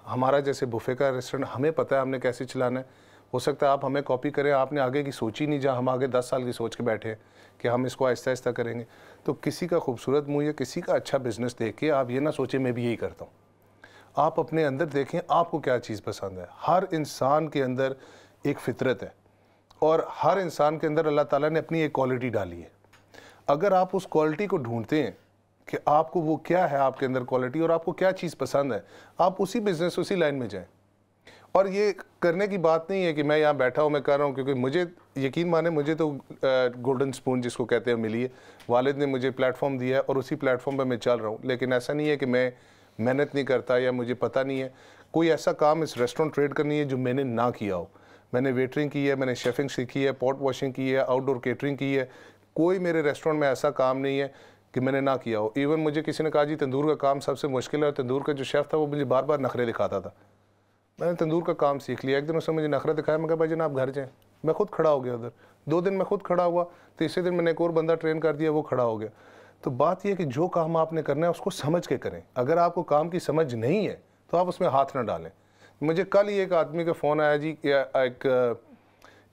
[SPEAKER 2] हमारा जैसे बुफे का रेस्टोरेंट हमें पता है हमने कैसे चलाना है हो सकता है आप हमें कॉपी करें आपने आगे की सोची नहीं जहाँ हम आगे दस साल की सोच के बैठे कि हम इसको आहिस्ता आहिस्ता करेंगे तो किसी का खूबसूरत मुँह या किसी का अच्छा बिजनेस देख के आप ये ना सोचें मैं भी यही करता हूँ आप अपने अंदर देखें आपको क्या चीज़ पसंद है हर इंसान के अंदर एक फितरत है और हर इंसान के अंदर अल्लाह ताला ने अपनी एक क्वालिटी डाली है अगर आप उस क्वालिटी को ढूंढते हैं कि आपको वो क्या है आपके अंदर क्वालिटी और आपको क्या चीज़ पसंद है आप उसी बिज़नेस उसी लाइन में जाएं और ये करने की बात नहीं है कि मैं यहाँ बैठा हूँ मैं कर रहा हूँ क्योंकि मुझे यकीन माने मुझे तो गोल्डन स्पून जिसको कहते हैं मिली है वालिद ने मुझे प्लेटफॉर्म दिया है और उसी प्लेटफॉर्म पर मैं चल रहा हूँ लेकिन ऐसा नहीं है कि मैं मेहनत नहीं करता या मुझे पता नहीं है कोई ऐसा काम इस रेस्टोरेंट ट्रेड करनी है जो मैंने ना किया हो मैंने वेटरिंग की है मैंने शेफिंग सीखी है पॉट वॉशिंग की है आउटडोर केटरिंग की है कोई मेरे रेस्टोरेंट में ऐसा काम नहीं है कि मैंने ना किया हो इवन मुझे किसी ने कहा जी तंदूर का काम सबसे मुश्किल है और तंदूर का जो शेफ़ था वो मुझे बार बार नखरे दिखाता था मैंने तंदूर का काम सीख लिया एक दिन उसने मुझे नखरा दिखाया मैं कहा भाई आप घर जाएँ मैं खुद खड़ा हो गया उधर दो दिन मैं खुद खड़ा हुआ तीसरे दिन मैंने एक और बंदा ट्रेन कर दिया वो खड़ा हो गया तो बात यह कि जो काम आपने करना है उसको समझ के करें अगर आपको काम की समझ नहीं है तो आप उसमें हाथ ना डालें मुझे कल ही एक आदमी का फ़ोन आया जी एक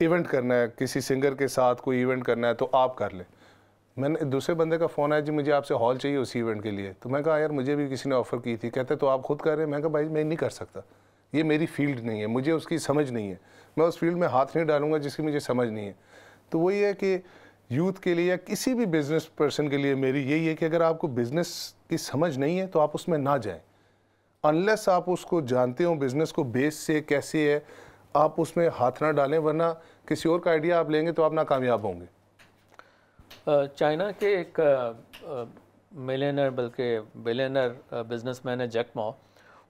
[SPEAKER 2] इवेंट करना है किसी सिंगर के साथ कोई इवेंट करना है तो आप कर लें मैंने दूसरे बंदे का फ़ोन आया जी मुझे आपसे हॉल चाहिए उसी इवेंट के लिए तो मैं कहा यार मुझे भी किसी ने ऑफ़र की थी कहते तो आप खुद कर रहे हैं मैं कहा भाई मैं नहीं कर सकता ये मेरी फील्ड नहीं है मुझे उसकी समझ नहीं है मैं उस फील्ड में हाथ नहीं डालूंगा जिसकी मुझे समझ नहीं है तो वही है कि यूथ के लिए या किसी भी बिजनेस पर्सन के लिए मेरी यही है कि अगर आपको बिज़नेस की समझ नहीं है तो आप उसमें ना जाएं अनलेस आप उसको जानते हो बिज़नेस को बेस से कैसे है आप उसमें हाथ ना डालें वरना किसी और का आइडिया आप लेंगे तो आप नाकामयाब होंगे
[SPEAKER 1] चाइना के एक मिलेनर बल्कि बिलेनर बिजनेसमैन है जैक मॉ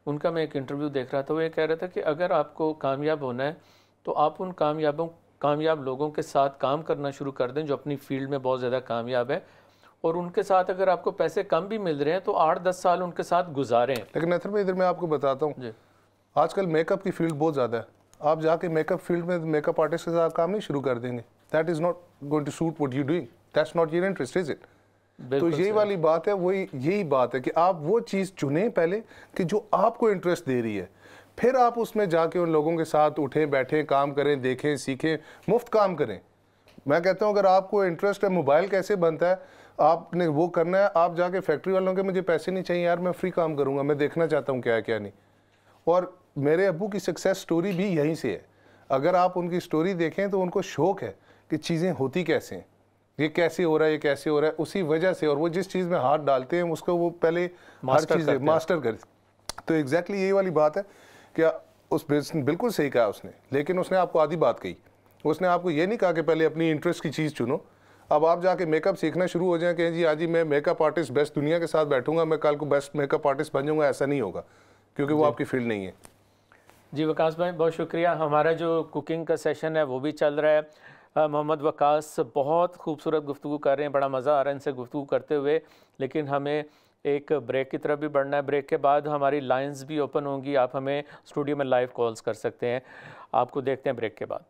[SPEAKER 1] उनका मैं एक इंटरव्यू देख रहा था वो ये कह रहा था कि अगर आपको कामयाब होना है तो आप उन कामयाबों कामयाब लोगों के साथ काम करना शुरू कर दें जो अपनी फील्ड में बहुत ज़्यादा कामयाब है और उनके साथ अगर आपको
[SPEAKER 2] पैसे कम भी मिल रहे हैं तो आठ दस साल उनके साथ गुजारें लेकिन अथर में इधर मैं आपको बताता हूँ जी आजकल मेकअप की फील्ड बहुत ज़्यादा है आप जाके मेकअप फील्ड में मेकअप आर्टिस्ट के साथ काम नहीं शुरू कर देंगे that is not going to suit what you doing that's not your interest is it तो यही वाली बात है वही यही बात है कि आप वो चीज़ चुने पहले कि जो आपको इंटरेस्ट दे रही है फिर आप उसमें जाके उन लोगों के साथ उठें बैठें काम करें देखें सीखें मुफ्त काम करें मैं कहता हूं अगर आपको इंटरेस्ट है मोबाइल कैसे बनता है आपने वो करना है आप जाके फैक्ट्री वालों के मुझे पैसे नहीं चाहिए यार मैं फ्री काम करूंगा मैं देखना चाहता हूँ क्या क्या नहीं और मेरे अबू की सक्सेस स्टोरी भी यहीं से है अगर आप उनकी स्टोरी देखें तो उनको शौक है कि चीज़ें होती कैसे हैं ये कैसे हो रहा है ये कैसे हो रहा है उसी वजह से और वो जिस चीज़ में हाथ डालते हैं उसको वो पहले मास्टर हर चीज़ मास्टर कर तो एग्जैक्टली exactly यही वाली बात है कि उस बिल्कुल सही कहा उसने लेकिन उसने आपको आधी बात कही उसने आपको ये नहीं कहा कि पहले अपनी इंटरेस्ट की चीज़ चुनो अब आप जाके मेकअप सीखना शुरू हो जाए कि जी आज हाँ ही मैं मेकअप आर्टिस्ट बेस्ट दुनिया के साथ बैठूंगा मैं कल को बेस्ट मेकअप आर्टिस्ट बन जाऊँगा ऐसा नहीं होगा क्योंकि वो आपकी फील्ड नहीं है
[SPEAKER 1] जी विकास भाई बहुत शुक्रिया हमारा जो कुकिंग का सेशन है वो भी चल रहा है मोहम्मद वकास बहुत खूबसूरत गुफ्तु कर रहे हैं बड़ा मज़ा आ रहा है इनसे गुफ्तु करते हुए लेकिन हमें एक ब्रेक की तरफ भी बढ़ना है ब्रेक के बाद हमारी लाइंस भी ओपन होंगी आप हमें स्टूडियो में लाइव कॉल्स कर सकते हैं आपको देखते हैं ब्रेक के बाद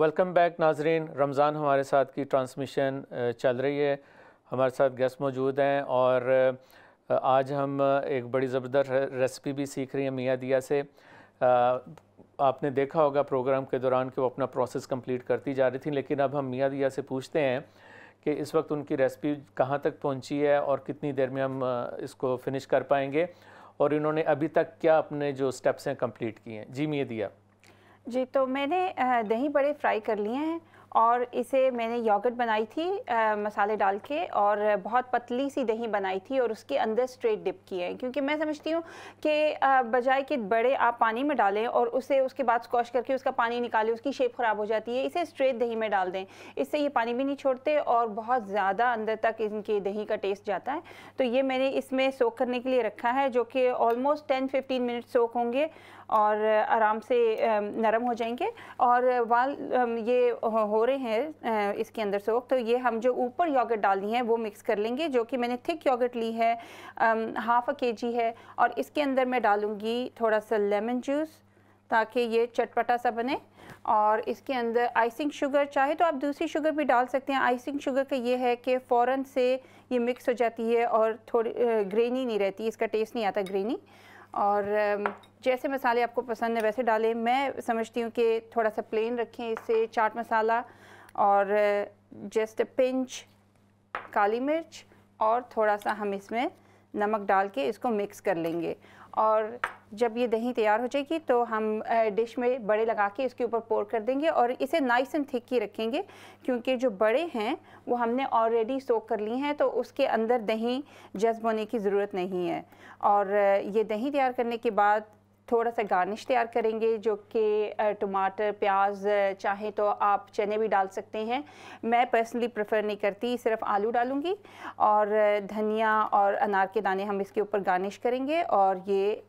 [SPEAKER 1] वेलकम बैक नाजरीन रमज़ान हमारे साथ की ट्रांसमिशन चल रही है हमारे साथ गेस्ट मौजूद हैं और आज हम एक बड़ी ज़बरदस्त रेसिपी भी सीख रही हैं मियाँ दिया से आपने देखा होगा प्रोग्राम के दौरान कि वो अपना प्रोसेस कंप्लीट करती जा रही थी लेकिन अब हम मियाँ दिया से पूछते हैं कि इस वक्त उनकी रेसिपी कहाँ तक पहुँची है और कितनी देर में हम इसको फिनिश कर पाएंगे और इन्होंने अभी तक क्या अपने जो स्टेप्स हैं कम्प्लीट किए हैं जी मियाँ दिया
[SPEAKER 3] जी तो मैंने दही बड़े फ्राई कर लिए हैं और इसे मैंने योगर्ट बनाई थी आ, मसाले डाल के और बहुत पतली सी दही बनाई थी और उसके अंदर स्ट्रेट डिप किए हैं क्योंकि मैं समझती हूँ कि बजाय कि बड़े आप पानी में डालें और उसे उसके बाद स्कॉश करके उसका पानी निकालें उसकी शेप ख़राब हो जाती है इसे स्ट्रेट दही में डाल दें इससे ये पानी भी नहीं छोड़ते और बहुत ज़्यादा अंदर तक इनके दही का टेस्ट जाता है तो ये मैंने इसमें सोख करने के लिए रखा है जो कि ऑलमोस्ट टेन फिफ्टीन मिनट सोख होंगे और आराम से नरम हो जाएंगे और वाल ये हो रहे हैं इसके अंदर से तो ये हम जो ऊपर योगट डालनी है वो मिक्स कर लेंगे जो कि मैंने थिक योगट ली है हाफ अ के जी है और इसके अंदर मैं डालूँगी थोड़ा सा लेमन जूस ताकि ये चटपटा सा बने और इसके अंदर आइसिंग शुगर चाहे तो आप दूसरी शुगर भी डाल सकते हैं आइसिंग शुगर का ये है कि फ़ौर से ये मिक्स हो जाती है और थोड़ी ग्रेनी नहीं रहती इसका टेस्ट नहीं आता ग्रेनी और जैसे मसाले आपको पसंद है वैसे डालें मैं समझती हूँ कि थोड़ा सा प्लेन रखें इसे चाट मसाला और जस्ट पिंच काली मिर्च और थोड़ा सा हम इसमें नमक डाल के इसको मिक्स कर लेंगे और जब ये दही तैयार हो जाएगी तो हम डिश में बड़े लगा के इसके ऊपर पोर कर देंगे और इसे नाइस एंड थिक ही रखेंगे क्योंकि जो बड़े हैं वो हमने ऑलरेडी सोक कर लिए हैं तो उसके अंदर दही जज्ब होने की ज़रूरत नहीं है और ये दही तैयार करने के बाद थोड़ा सा गार्निश तैयार करेंगे जो कि टमाटर प्याज चाहें तो आप चने भी डाल सकते हैं मैं पर्सनली प्रेफर नहीं करती सिर्फ आलू डालूंगी और धनिया और अनार के दाने हम इसके ऊपर गार्निश करेंगे और ये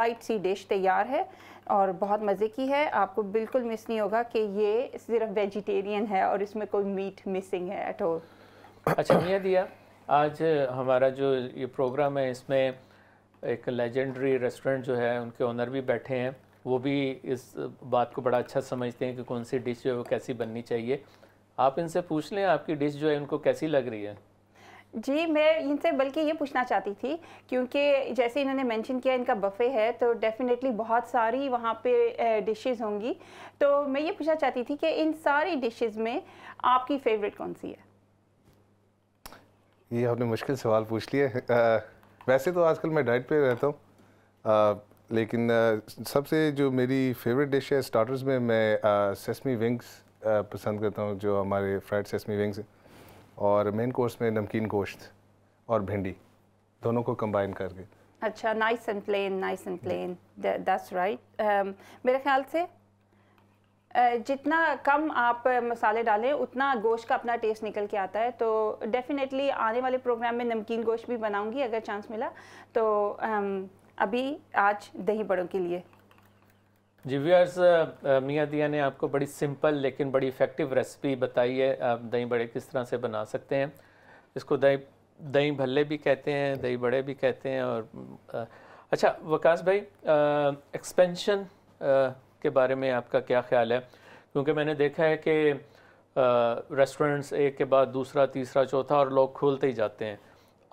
[SPEAKER 3] लाइट सी डिश तैयार है और बहुत मज़े की है आपको बिल्कुल मिस नहीं होगा कि ये सिर्फ वेजिटेरियन है और इसमें कोई मीट मिसिंग है एट ऑल
[SPEAKER 1] अच्छा दिया आज हमारा जो ये प्रोग्राम है इसमें एक लेजेंडरी रेस्टोरेंट जो है उनके ओनर भी बैठे हैं वो भी इस बात को बड़ा अच्छा समझते हैं कि कौन सी डिश जो है वो कैसी बननी चाहिए आप इनसे पूछ लें आपकी डिश जो है उनको कैसी लग रही है
[SPEAKER 3] जी मैं इनसे बल्कि ये पूछना चाहती थी क्योंकि जैसे इन्होंने मेंशन किया इनका बफ़े है तो डेफ़िनेटली बहुत सारी वहाँ पे डिशेस होंगी तो मैं ये पूछना चाहती थी कि इन सारी डिशेस में आपकी फेवरेट कौन सी है
[SPEAKER 2] ये आपने मुश्किल सवाल पूछ लिए वैसे तो आजकल मैं डाइट पे रहता हूँ लेकिन सबसे जो मेरी फेवरेट डिश है स्टार्टर्स में मैं सेसमी विंग्स पसंद करता हूँ जो हमारे फ्राइड सेसमी विंग्स और मेन कोर्स में नमकीन गोश्त और भिंडी दोनों को कंबाइन करके
[SPEAKER 3] अच्छा nice and plain nice and plain that's right मेरे ख्याल से जितना कम आप मसाले डालें उतना गोश्त का अपना टेस्ट निकल के आता है तो डेफ़िनेटली आने वाले प्रोग्राम में नमकीन गोश्त भी बनाऊंगी अगर चांस मिला तो अभी आज दही बड़ों के लिए
[SPEAKER 1] जी व्यूअर्स मियाँ दिया ने आपको बड़ी सिंपल लेकिन बड़ी इफ़ेक्टिव रेसिपी बताई है आप दही बड़े किस तरह से बना सकते हैं इसको दही दही भल्ले भी कहते हैं दही बड़े भी कहते हैं और अच्छा वकास भाई एक्सपेंशन के बारे में आपका क्या ख्याल है क्योंकि मैंने देखा है कि रेस्टोरेंट्स एक के बाद दूसरा तीसरा चौथा और लोग खोलते ही जाते हैं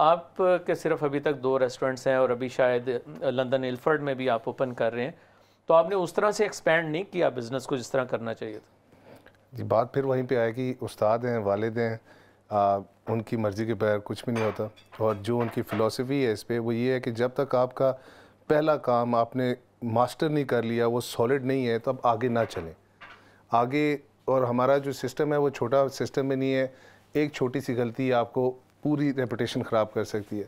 [SPEAKER 1] आप के सिर्फ अभी तक दो रेस्टोरेंट्स हैं और अभी शायद लंदन एल्फर्ड में भी आप ओपन कर रहे हैं तो आपने उस तरह से एक्सपेंड नहीं किया बिज़नेस को जिस तरह करना चाहिए था
[SPEAKER 2] जी बात फिर वहीं पे आएगी उस्ताद हैं वालद हैं आ, उनकी मर्ज़ी के बैर कुछ भी नहीं होता और जो उनकी फ़िलासफ़ी है इस पर वो ये है कि जब तक आपका पहला काम आपने मास्टर नहीं कर लिया वो सॉलिड नहीं है तो अब आगे ना चलें आगे और हमारा जो सिस्टम है वो छोटा सिस्टम में नहीं है एक छोटी सी गलती आपको पूरी रेपटेशन ख़राब कर सकती है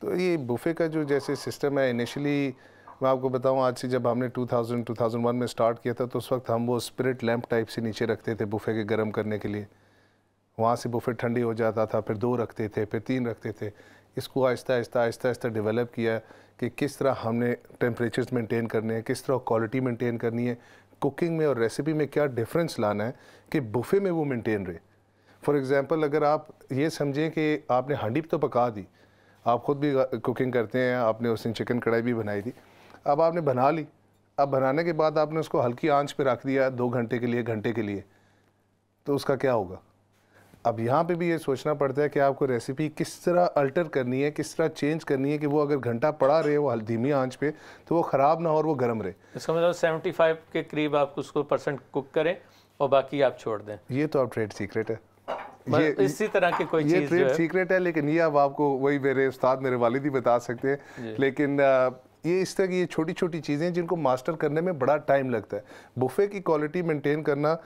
[SPEAKER 2] तो ये बुफे का जो जैसे सिस्टम है इनिशियली मैं आपको बताऊं आज से जब हमने 2000 2001 में स्टार्ट किया था तो उस वक्त हम वो स्पिरिट लैंप टाइप से नीचे रखते थे बुफे के गर्म करने के लिए वहाँ से बुफे ठंडी हो जाता था फिर दो रखते थे फिर तीन रखते थे इसको आहिस्ता आहिस्ता आहिस्ता आहिस्ता डेवलप किया कि किस तरह हमने टेम्परेचर्स मेंटेन करने हैं किस तरह क्वालिटी मेंटेन करनी है कुकिंग में और रेसिपी में क्या डिफरेंस लाना है कि बुफे में वो मेंटेन रहे फॉर एग्ज़ाम्पल अगर आप ये समझें कि आपने हांडी तो पका दी आप ख़ुद भी कुकिंग करते हैं आपने उस दिन चिकन कढ़ाई भी बनाई थी अब आपने बना ली अब बनाने के बाद आपने उसको हल्की आंच पर रख दिया दो घंटे के लिए घंटे के लिए तो उसका क्या होगा अब यहाँ पे भी ये सोचना पड़ता है कि आपको रेसिपी किस तरह अल्टर करनी है किस तरह चेंज करनी है कि वो अगर घंटा पड़ा रहे वो धीमी आंच पे तो वो ख़राब ना हो और वो गर्म रहे
[SPEAKER 1] इसका मतलब 75 के करीब आप उसको परसेंट कुक करें और बाकी आप छोड़ दें
[SPEAKER 2] ये तो आप ट्रेड सीक्रेट है मतलब ये इसी तरह की कोई ये ट्रेड सीक्रेट है लेकिन ये अब आपको वही मेरे उस्ताद मेरे वालिद ही बता सकते हैं लेकिन ये इस तरह की ये छोटी छोटी चीज़ें जिनको मास्टर करने में बड़ा टाइम लगता है बुफे की क्वालिटी मेंटेन करना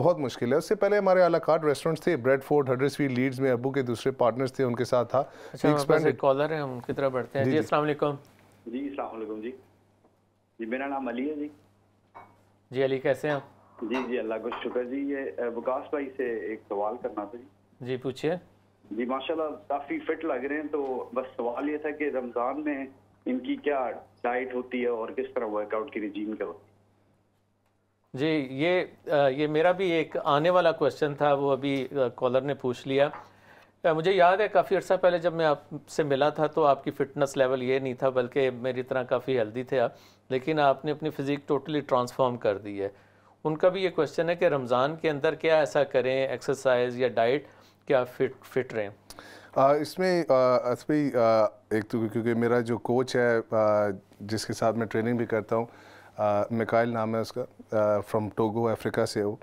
[SPEAKER 2] बहुत मुश्किल है उससे पहले हमारे अला कार्ड रेस्टोरेंट्स थे ब्रेड फोर्ट हडर्सफील्ड लीड्स में अबू के दूसरे पार्टनर्स थे उनके साथ था हाँ। अच्छा,
[SPEAKER 1] कॉलर है उनकी तरफ बढ़ते हैं जी अस्सलाम वालेकुम जी अस्सलाम वालेकुम जी जी मेरा नाम अली है जी जी अली कैसे हैं
[SPEAKER 3] जी जी अल्लाह का शुक्र जी ये विकास भाई से एक सवाल करना था जी जी पूछिए जी माशाल्लाह काफ़ी फिट लग रहे हैं तो बस सवाल ये था कि रमज़ान में इनकी क्या डाइट होती है और किस तरह वर्कआउट की रिजीम क्या होती है
[SPEAKER 1] जी ये ये मेरा भी एक आने वाला क्वेश्चन था वो अभी कॉलर ने पूछ लिया मुझे याद है काफ़ी अर्सा पहले जब मैं आपसे मिला था तो आपकी फ़िटनेस लेवल ये नहीं था बल्कि मेरी तरह काफ़ी हेल्दी थे आप लेकिन आपने अपनी फ़िज़िक टोटली ट्रांसफॉर्म कर दी है उनका भी ये क्वेश्चन है कि रमज़ान के अंदर क्या ऐसा करें एक्सरसाइज या डाइट क्या फिट फिट रहें
[SPEAKER 2] आ, इसमें एक तो क्योंकि मेरा जो कोच है आ, जिसके साथ मैं ट्रेनिंग भी करता हूँ मिकाइल नाम है उसका फ्रॉम टोगो अफ्रीका से हो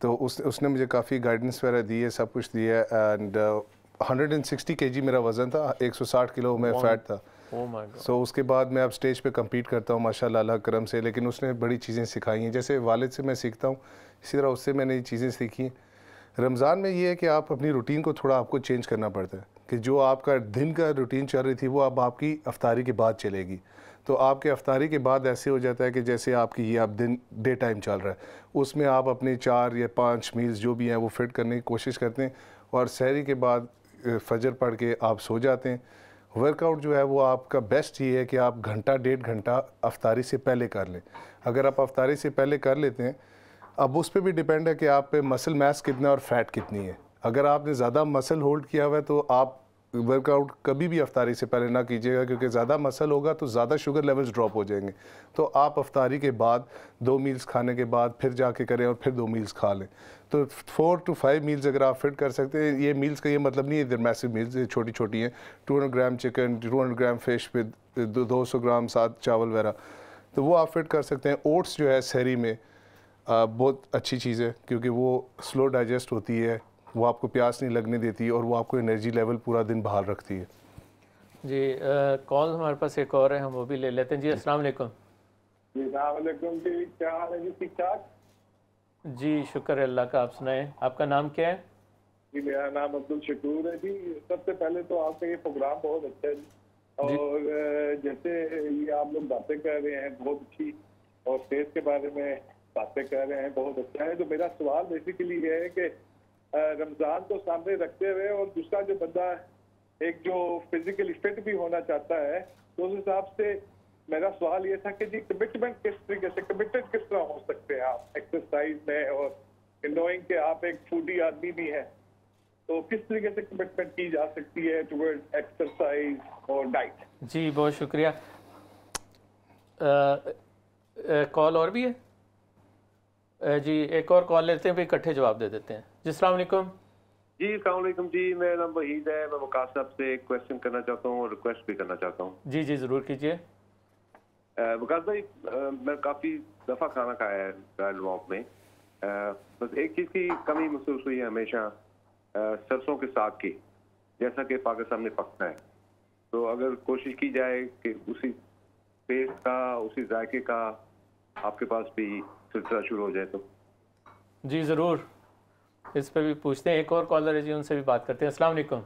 [SPEAKER 2] तो उस उसने मुझे काफ़ी गाइडेंस वगैरह दी है सब कुछ दिया एंड हंड्रेड एंड सिक्सटी के जी मेरा वज़न था एक सौ साठ किलो में फ़ैट था सो oh so, उसके बाद मैं अब स्टेज पे कम्पीट करता हूँ माशा करम से लेकिन उसने बड़ी चीज़ें सिखाई हैं जैसे वालद से मैं सीखता हूँ इसी तरह उससे मैंने ये चीज़ें सीखी हैं रमज़ान में ये है कि आप अपनी रूटीन को थोड़ा आपको चेंज करना पड़ता है कि जो आपका दिन का रूटीन चल रही थी वो अब आपकी अफ्तारी के बाद चलेगी तो आपके अफ्तारी के बाद ऐसे हो जाता है कि जैसे आपकी ये आप दिन डे टाइम चल रहा है उसमें आप अपने चार या पाँच मील्स जो भी हैं वो फिट करने की कोशिश करते हैं और शहरी के बाद फजर पढ़ के आप सो जाते हैं वर्कआउट जो है वो आपका बेस्ट ये है कि आप घंटा डेढ़ घंटा अफ्तारी से पहले कर लें अगर आप अफ्तारी से पहले कर लेते हैं अब उस पर भी डिपेंड है कि आप पे मसल मैस कितना और फैट कितनी है अगर आपने ज़्यादा मसल होल्ड किया हुआ है तो आप वर्कआउट कभी भी अफ्तारी से पहले ना कीजिएगा क्योंकि ज़्यादा मसल होगा तो ज़्यादा शुगर लेवल्स ड्रॉप हो जाएंगे तो आप अफ्तारी के बाद दो मील्स खाने के बाद फिर जाके करें और फिर दो मील्स खा लें तो फोर टू फाइव मील्स अगर आप फिट कर सकते हैं ये मील्स का ये मतलब नहीं है इधर मैसिव मील्स ये छोटी छोटी हैं two hundred gram chicken two hundred gram fish with दो सौ ग्राम सात चावल वगैरह तो वो आप फिट कर सकते हैं ओट्स जो है सहरी में आ, बहुत अच्छी चीज़ है क्योंकि वो स्लो डाइजेस्ट होती है वो आपको प्यास नहीं लगने देती और वो आपको एनर्जी लेवल पूरा दिन बहाल रखती है
[SPEAKER 1] जी कॉल हमारे पास एक और है हम वो भी ले लेते हैं जी अस्सलाम
[SPEAKER 2] वालेकुम जी क्या हाल है जी ठीक
[SPEAKER 1] ठाक अल्लाह का आप सुनाए आपका नाम क्या है
[SPEAKER 2] जी मेरा नाम अब्दुल शकूर है जी सबसे पहले तो आपका ये प्रोग्राम बहुत अच्छा है और जैसे ये आप लोग बातें कर रहे हैं बहुत अच्छी और सेहत के बारे में बातें कर रहे हैं बहुत अच्छा है तो मेरा सवाल बेसिकली ये है कि रमजान को तो सामने रखते हुए और दूसरा जो बंदा एक जो फिजिकली फिट भी होना चाहता है तो उस हिसाब से मेरा सवाल ये था कि जी कमिटमेंट किस तरीके से कमिटेड किस तरह हो सकते हैं आप एक्सरसाइज में और नोइंग के आप एक फूडी आदमी भी हैं तो किस तरीके से कमिटमेंट की जा सकती है टूवर्ड एक्सरसाइज और डाइट
[SPEAKER 1] जी बहुत शुक्रिया कॉल और भी है जी एक और कॉल लेते हैं फिर इकट्ठे जवाब दे देते हैं जी सलामकुम
[SPEAKER 2] जी अलैक्म जी मेरा नाम वहीद है मैं वकास साहब से एक क्वेश्चन करना चाहता हूँ और रिक्वेस्ट भी करना चाहता हूँ
[SPEAKER 1] जी जी ज़रूर कीजिए
[SPEAKER 2] वकास भाई मैं काफ़ी दफ़ा खाना खाया है रायल वॉक में बस एक चीज़ की कमी महसूस हुई है हमेशा सरसों के साग की जैसा कि पाकिस्तान में पकता है तो अगर कोशिश की जाए कि उसी पेस्ट का उसी जायके का आपके पास भी सिलसिला शुरू हो जाए तो
[SPEAKER 1] जी ज़रूर इस पर भी पूछते हैं एक और कॉलर है जी उनसे भी बात करते हैं अस्सलाम वालेकुम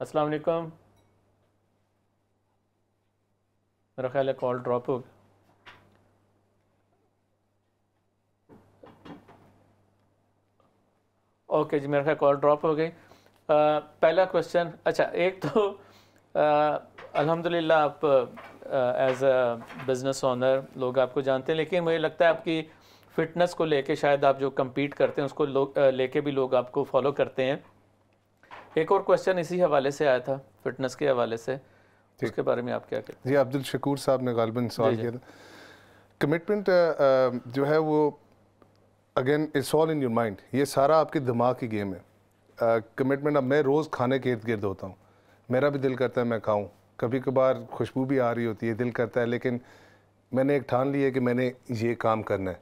[SPEAKER 1] अस्सलाम वालेकुम मेरा ख्याल है कॉल ड्रॉप हो गया ओके जी मेरा ख्याल कॉल ड्रॉप हो गई पहला क्वेश्चन अच्छा एक तो अल्हम्दुलिल्लाह आप एज अ बिज़नेस ऑनर लोग आपको जानते हैं लेकिन मुझे लगता है आपकी फ़िटनेस को लेके शायद आप जो कम्पीट करते हैं उसको लोग लेके भी लोग आपको फॉलो करते हैं एक और क्वेश्चन इसी हवाले से आया था फिटनेस के हवाले से उसके बारे में आप क्या कहते
[SPEAKER 2] हैं जी अब्दुल शकूर साहब ने गालबन सवाल किया था कमिटमेंट जो है वो again it's all in your mind ये सारा आपके दिमाग की गेम है कमिटमेंट uh, अब मैं रोज़ खाने के इर्द गिर्द होता हूँ मेरा भी दिल करता है मैं खाऊं कभी कभार खुशबू भी आ रही होती है दिल करता है लेकिन मैंने एक ठान लिया कि मैंने ये काम करना है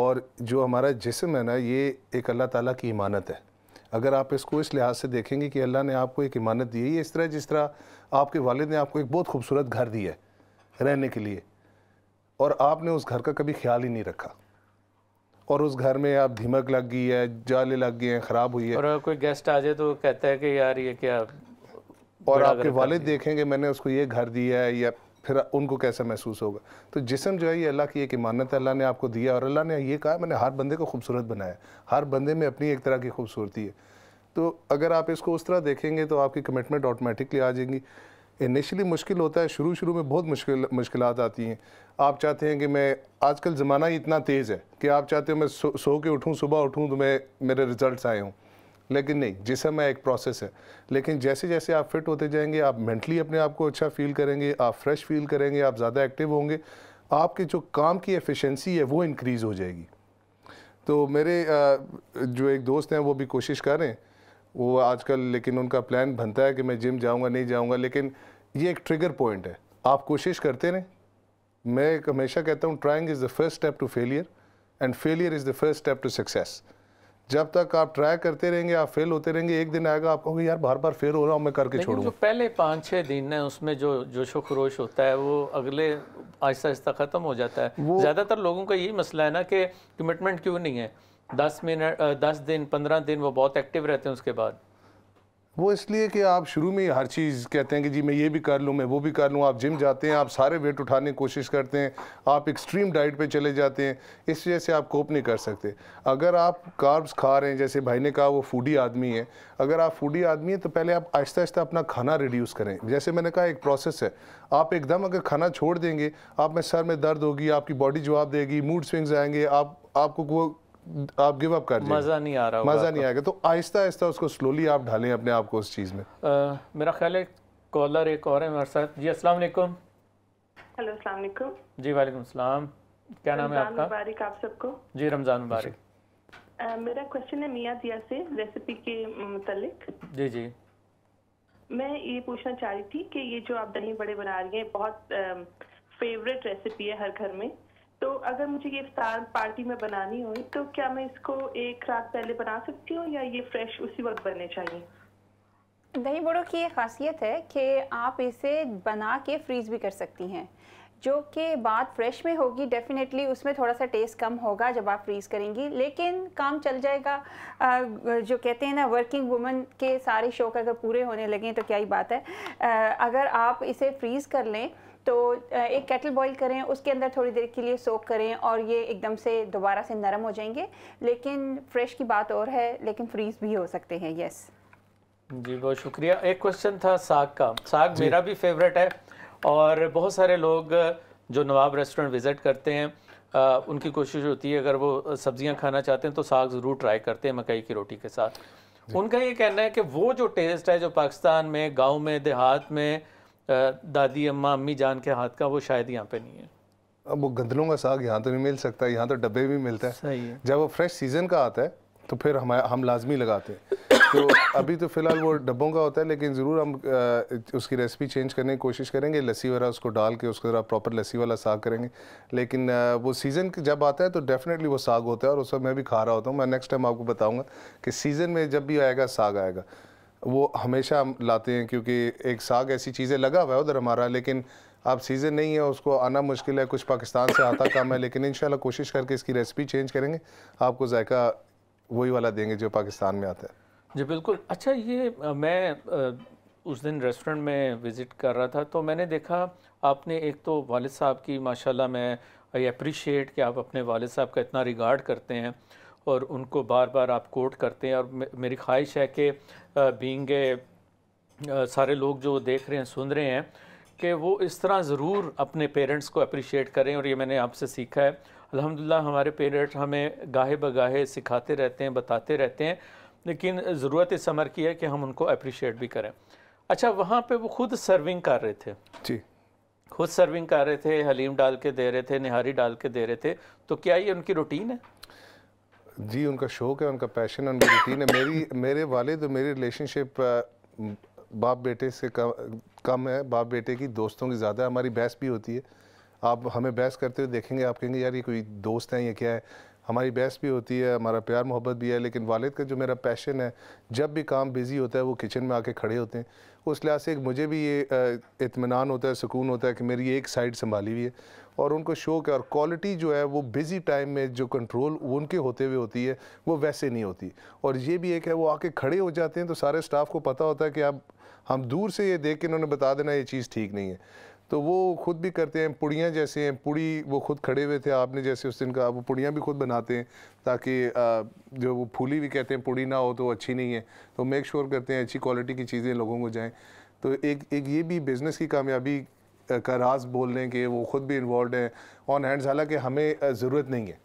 [SPEAKER 2] और जो हमारा जिसम है ना ये एक अल्लाह ताला की इमानत है अगर आप इसको इस लिहाज से देखेंगे कि अल्लाह ने आपको एक इमानत दी है ये इस तरह जिस तरह आपके वालिद ने आपको एक बहुत खूबसूरत घर दिया है रहने के लिए और आपने उस घर का कभी ख्याल ही नहीं रखा और उस घर में आप धीमक लग गई है जाले लग गए हैं ख़राब हुई है
[SPEAKER 1] और कोई गेस्ट आ जाए तो कहता है कि यार ये क्या
[SPEAKER 2] और आपके वालिद देखेंगे मैंने उसको ये घर दिया है या फिर उनको कैसा महसूस होगा तो जिसम जो है ये अल्लाह की एक इमानत अल्लाह ने आपको दिया और अल्लाह ने ये कहा मैंने हर बंदे को खूबसूरत बनाया हर बंदे में अपनी एक तरह की खूबसूरती है तो अगर आप इसको उस तरह देखेंगे तो आपकी कमिटमेंट ऑटोमेटिकली आ जाएंगी इनिशली मुश्किल होता है शुरू शुरू में बहुत मुश्किल मुश्किल आती हैं आप चाहते हैं कि मैं आजकल ज़माना ही इतना तेज़ है कि आप चाहते हो मैं सो, सो के उठूँ सुबह उठूँ तो मैं मेरे रिज़ल्ट आए हूँ लेकिन नहीं जिसम एक प्रोसेस है लेकिन जैसे जैसे आप फिट होते जाएंगे आप मेंटली अपने आप को अच्छा फील करेंगे आप फ्रेश फील करेंगे आप ज़्यादा एक्टिव होंगे आपके जो काम की एफिशिएंसी है वो इंक्रीज़ हो जाएगी तो मेरे जो एक दोस्त हैं वो भी कोशिश कर रहे हैं वो आजकल लेकिन उनका प्लान बनता है कि मैं जिम जाऊँगा नहीं जाऊँगा लेकिन ये एक ट्रिगर पॉइंट है आप कोशिश करते रहें मैं हमेशा कहता हूँ trying is the first step to failure and failure is the first step to success जब तक आप ट्राई करते रहेंगे आप फेल होते रहेंगे एक दिन आएगा आप कहोगे यार बार बार फेल हो रहा हूँ मैं करके छोड़ूँ जो
[SPEAKER 1] पहले पाँच छः दिन है उसमें जो जोशो खरोश होता है वो अगले आहिस्ता आहिस्ता ख़त्म हो जाता है ज़्यादातर लोगों का यही मसला है ना कि कमिटमेंट क्यों नहीं है दस मिनट दस दिन पंद्रह दिन वो बहुत एक्टिव रहते हैं उसके बाद
[SPEAKER 2] वो इसलिए कि आप शुरू में ही हर चीज़ कहते हैं कि जी मैं ये भी कर लूँ मैं वो भी कर लूँ आप जिम जाते हैं आप सारे वेट उठाने की कोशिश करते हैं आप एक्सट्रीम डाइट पे चले जाते हैं इस वजह से आप कोप नहीं कर सकते अगर आप कार्ब्स खा रहे हैं जैसे भाई ने कहा वो फूडी आदमी है अगर आप फूडी आदमी हैं तो पहले आप आहिस्ता आहिस्ता अपना खाना रिड्यूस करें जैसे मैंने कहा एक प्रोसेस है आप एकदम अगर खाना छोड़ देंगे आप में सर में दर्द होगी आपकी बॉडी जवाब देगी मूड स्विंग्स आएंगे आप आपको आप गिव अप कर मज़ा नहीं आ रहा मज़ा नहीं आएगा तो आहिस्ता आहिस्ता उसको स्लोली आप ढालें अपने आप को उस चीज़ में आ,
[SPEAKER 1] मेरा ख्याल है कॉलर एक और है हमारे साथ जी अस्सलाम वालेकुम
[SPEAKER 3] हेलो अस्सलाम वालेकुम
[SPEAKER 1] जी वालेकुम सलाम क्या नाम है आपका
[SPEAKER 3] मुबारक आप सबको
[SPEAKER 1] जी रमज़ान मुबारक
[SPEAKER 3] मेरा क्वेश्चन है मियां दिया से रेसिपी के मुतलिक जी जी मैं ये पूछना चाह रही थी कि ये जो आप दही बड़े बना रही हैं बहुत फेवरेट रेसिपी है हर घर में तो अगर मुझे ये इफ्तार पार्टी में बनानी हो तो क्या मैं इसको एक रात पहले बना सकती हूँ या ये फ्रेश उसी वक्त बनने चाहिए दही बड़ो की ये खासियत है कि आप इसे बना के फ्रीज भी कर सकती हैं जो कि बात फ्रेश में होगी डेफ़िनेटली उसमें थोड़ा सा टेस्ट कम होगा जब आप फ्रीज़ करेंगी लेकिन काम चल जाएगा जो कहते हैं ना वर्किंग वुमन के सारे शौक अगर पूरे होने लगें तो क्या ही बात है अगर आप इसे फ्रीज़ कर लें तो एक केटल बॉईल करें उसके अंदर थोड़ी देर के लिए सोक करें और ये एकदम से दोबारा से नरम हो जाएंगे लेकिन फ्रेश की बात और है लेकिन फ्रीज़ भी हो सकते हैं येस
[SPEAKER 1] जी बहुत शुक्रिया एक क्वेश्चन था साग का साग मेरा भी फेवरेट है और बहुत सारे लोग जो नवाब रेस्टोरेंट विज़िट करते हैं आ, उनकी कोशिश होती है अगर वो सब्जियां खाना चाहते हैं तो साग ज़रूर ट्राई करते हैं मकई की रोटी के साथ उनका ये कहना है कि वो जो टेस्ट है जो पाकिस्तान में गांव में देहात में दादी अम्मा अम्मी जान के हाथ का वो शायद यहाँ पे नहीं है
[SPEAKER 2] अब वो गंदलों का साग यहाँ तो नहीं मिल सकता यहाँ तो डब्बे भी मिलते हैं सही है जब वो फ्रेश सीज़न का आता है तो फिर हम हम लाजमी लगाते हैं तो अभी तो फ़िलहाल वो डब्बों का होता है लेकिन ज़रूर हम आ, उसकी रेसिपी चेंज करने की कोशिश करेंगे लस्सी वगैरह उसको डाल के उसको ज़रा प्रॉपर लस्सी वाला साग करेंगे लेकिन आ, वो सीज़न जब आता है तो डेफ़िनेटली वो साग होता है और उस समय मैं भी खा रहा होता हूँ मैं नेक्स्ट टाइम आपको बताऊँगा कि सीज़न में जब भी आएगा साग आएगा वो हमेशा हम लाते हैं क्योंकि एक साग ऐसी चीज़ें लगा हुआ है उधर हमारा लेकिन अब सीज़न नहीं है उसको आना मुश्किल है कुछ पाकिस्तान से आता कम है लेकिन इन कोशिश करके इसकी रेसिपी चेंज करेंगे आपको जायका वही वाला देंगे जो पाकिस्तान में आता है
[SPEAKER 1] जी बिल्कुल अच्छा ये मैं उस दिन रेस्टोरेंट में विज़िट कर रहा था तो मैंने देखा आपने एक तो वालद साहब की माशाल्लाह मैं आई अप्रिशिएट कि आप अपने वालद साहब का इतना रिगार्ड करते हैं और उनको बार बार आप कोट करते हैं और मेरी ख्वाहिश है कि बींग सारे लोग जो देख रहे हैं सुन रहे हैं कि वो इस तरह ज़रूर अपने पेरेंट्स को अप्रिशिएट करें और ये मैंने आपसे सीखा है अल्हम्दुलिल्लाह हमारे पेरेंट्स हमें गाहे बगाहे सिखाते रहते हैं बताते रहते हैं लेकिन ज़रूरत इस समर की है कि हम उनको अप्रिशिएट भी करें अच्छा वहाँ पे वो खुद सर्विंग कर रहे थे जी खुद सर्विंग कर रहे थे हलीम डाल के दे रहे थे निहारी डाल के दे रहे थे तो क्या ये उनकी रूटीन है
[SPEAKER 2] जी उनका शौक है उनका पैशन उनकी रूटीन है मेरी मेरे वाले और मेरी रिलेशनशिप बाप बेटे से कम कम है बाप बेटे की दोस्तों की ज़्यादा हमारी बहस भी होती है आप हमें बहस करते हुए देखेंगे आप कहेंगे यार ये कोई दोस्त हैं ये क्या है हमारी बहस भी होती है हमारा प्यार मोहब्बत भी है लेकिन वालिद का जो मेरा पैशन है जब भी काम बिज़ी होता है वो किचन में आके खड़े होते हैं उस लिहाज से एक मुझे भी ये इतमान होता है सुकून होता है कि मेरी एक साइड संभाली हुई है और उनको शौक है और क्वालिटी जो है वो बिज़ी टाइम में जो कंट्रोल उनके होते हुए होती है वो वैसे नहीं होती और ये भी एक है वो आके खड़े हो जाते हैं तो सारे स्टाफ को पता होता है कि आप हम दूर से ये देख के इन्होंने बता देना ये चीज़ ठीक नहीं है तो वो खुद भी करते हैं पुड़ियाँ जैसे हैं पुड़ी वो खुद खड़े हुए थे आपने जैसे उस दिन कहा वो पुड़ियाँ भी खुद बनाते हैं ताकि जो वो फूली भी कहते हैं पुड़ी ना हो तो अच्छी नहीं है तो मेक श्योर करते हैं अच्छी क्वालिटी की चीज़ें लोगों को जाएँ तो एक एक ये भी बिज़नेस की कामयाबी का राज बोल लें कि वो ख़ुद भी इन्वॉल्व हैं ऑन हैंड्स हालांकि हमें ज़रूरत नहीं है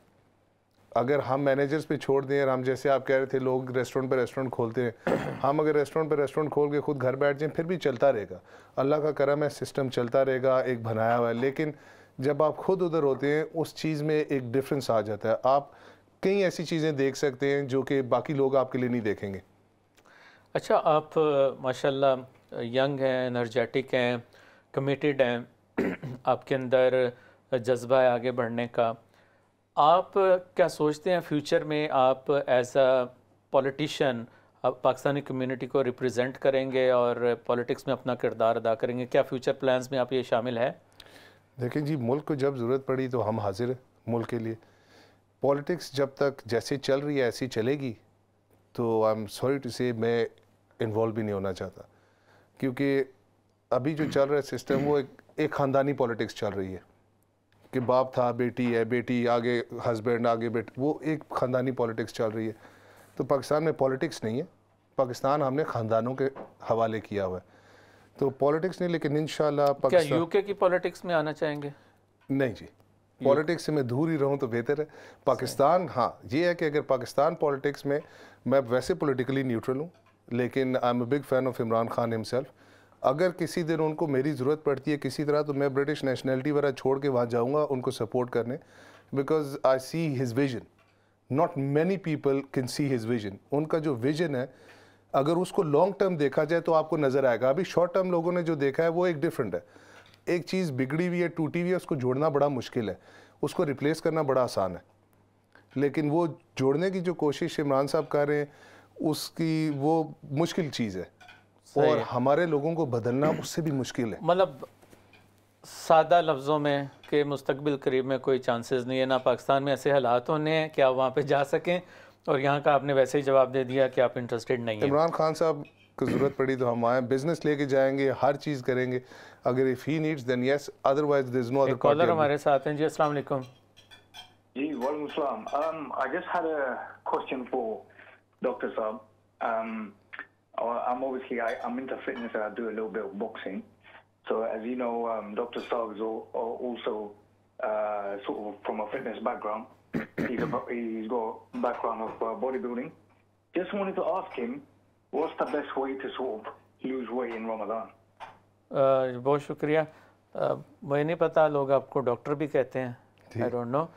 [SPEAKER 2] अगर हम मैनेजर्स पे छोड़ दें और हम जैसे आप कह रहे थे लोग रेस्टोरेंट पे रेस्टोरेंट खोलते हैं हम अगर रेस्टोरेंट पे रेस्टोरेंट खोल के खुद घर बैठ जाएं फिर भी चलता रहेगा अल्लाह का करम है सिस्टम चलता रहेगा एक बनाया हुआ है लेकिन जब आप खुद उधर होते हैं उस चीज़ में एक डिफरेंस आ जाता है आप कई ऐसी चीज़ें देख सकते हैं जो कि बाकी लोग आपके लिए नहीं देखेंगे
[SPEAKER 1] अच्छा आप माशाल्लाह यंग हैं एनर्जेटिक हैं कमिटेड हैं आपके अंदर जज्बा है आगे बढ़ने का आप क्या सोचते हैं फ्यूचर में आप एज अ पॉलिटिशियन आप पाकिस्तानी कम्युनिटी को रिप्रेजेंट करेंगे और पॉलिटिक्स में अपना किरदार अदा करेंगे क्या फ्यूचर प्लान्स में आप ये शामिल है
[SPEAKER 2] देखें जी मुल्क को जब ज़रूरत पड़ी तो हम हाजिर मुल्क के लिए पॉलिटिक्स जब तक जैसे चल रही है ऐसी चलेगी तो आई एम सॉरी टू से मैं इन्वॉल्व भी नहीं होना चाहता क्योंकि अभी जो चल रहा है सिस्टम वो एक एक ख़ानदानी पॉलिटिक्स चल रही है कि बाप था बेटी है बेटी आगे हस्बैंड आगे बेट वो एक ख़ानदानी पॉलिटिक्स चल रही है तो पाकिस्तान में पॉलिटिक्स नहीं है पाकिस्तान हमने ख़ानदानों के हवाले किया हुआ है तो पॉलिटिक्स नहीं लेकिन इन क्या यूके
[SPEAKER 1] की पॉलिटिक्स में आना चाहेंगे
[SPEAKER 2] नहीं जी पॉलिटिक्स से मैं दूर ही रहूँ तो बेहतर है पाकिस्तान हाँ ये है कि अगर पाकिस्तान पॉलिटिक्स में मैं वैसे पॉलिटिकली न्यूट्रल हूँ लेकिन I am a big fan of Imran Khan himself अगर किसी दिन उनको मेरी ज़रूरत पड़ती है किसी तरह तो मैं ब्रिटिश नेशनलिटी वगैरह छोड़ के वहाँ जाऊँगा उनको सपोर्ट करने because I see his vision not many people can see his vision उनका जो विजन है अगर उसको लॉन्ग टर्म देखा जाए तो आपको नज़र आएगा अभी शॉर्ट टर्म लोगों ने जो देखा है वो एक डिफरेंट है एक चीज़ बिगड़ी हुई है टूटी हुई है उसको जोड़ना बड़ा मुश्किल है उसको रिप्लेस करना बड़ा आसान है लेकिन वो जोड़ने की जो कोशिश इमरान साहब कर रहे हैं उसकी वो मुश्किल चीज़ है और हमारे लोगों को बदलना उससे भी मुश्किल है
[SPEAKER 1] मतलब सादा लफ्ज़ों में कि मुस्तबिल करीब में कोई चांसेस नहीं है ना पाकिस्तान में ऐसे हालात होने हैं कि आप वहाँ पर जा सकें और यहाँ का आपने वैसे ही जवाब दे दिया कि आप इंटरेस्टेड नहीं हैं इमरान
[SPEAKER 2] खान साहब को ज़रूरत पड़ी तो हम आएँ बिजनेस लेके जाएंगे हर चीज़ करेंगे अगर if he needs then yes otherwise this no other caller हमारे
[SPEAKER 1] साथ हैं जी अस्सलाम वालेकुम
[SPEAKER 2] जी वालेकुम सलाम I just had a question for doctor साहब um, Oh, I'm obviously I, am into fitness and I do a little bit of boxing. So as you know, um, Dr. Saab is also uh, sort of from a fitness background. he's, a, he's got background of uh, bodybuilding. Just wanted to ask him, what's the best way to sort of lose weight in Ramadan?
[SPEAKER 1] Uh, बहुत शुक्रिया मैं uh, नहीं पता लोग आपको डॉक्टर भी कहते हैं आई डोंट नो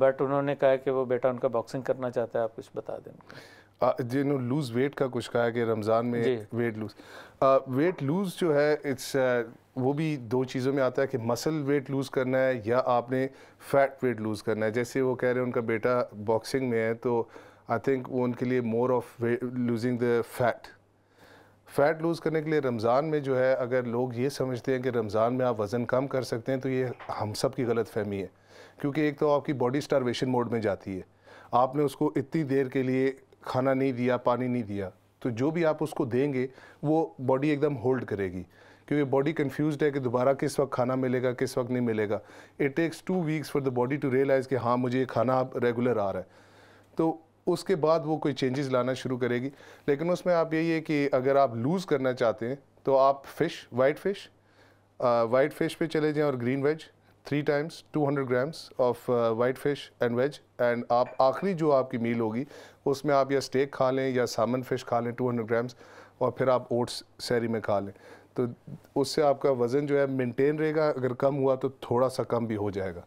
[SPEAKER 1] बट उन्होंने कहा कि वो बेटा उनका बॉक्सिंग करना चाहता है आप कुछ बता दें
[SPEAKER 2] जिन्हों लूज वेट का कुछ कहा कि रमज़ान में वेट लूज वेट लूज जो है इट्स uh, वो भी दो चीज़ों में आता है कि मसल वेट लूज़ करना है या आपने फैट वेट लूज़ करना है जैसे वो कह रहे हैं उनका बेटा बॉक्सिंग में है तो आई थिंक वो उनके लिए more of losing the fat fat lose करने के लिए रमज़ान में जो है अगर लोग ये समझते हैं कि रमज़ान में आप वज़न कम कर सकते हैं तो ये हम सब की गलत फहमी है क्योंकि एक तो आपकी बॉडी स्टारवेशन मोड में जाती है आपने उसको इतनी देर के लिए खाना नहीं दिया पानी नहीं दिया तो जो भी आप उसको देंगे वो बॉडी एकदम होल्ड करेगी क्योंकि बॉडी कन्फ्यूज है कि दोबारा किस वक्त खाना मिलेगा किस वक्त नहीं मिलेगा it takes two weeks for the body to realise कि हाँ मुझे ये खाना अब रेगुलर आ रहा है तो उसके बाद वो कोई चेंजेस लाना शुरू करेगी लेकिन उसमें आप यही है कि अगर आप लूज़ करना चाहते हैं तो आप fish white fish white fish पे चले जाएं और green veg three times two hundred grams of white fish and veg and आप आखिरी जो आपकी मील होगी उसमें आप या स्टेक खा लें या सामन फिश खा लें टू हंड्रेड ग्राम्स और फिर आप ओट्स सैरी में खा लें तो उससे आपका वज़न जो है मेनटेन रहेगा अगर कम हुआ तो थोड़ा सा कम भी हो जाएगा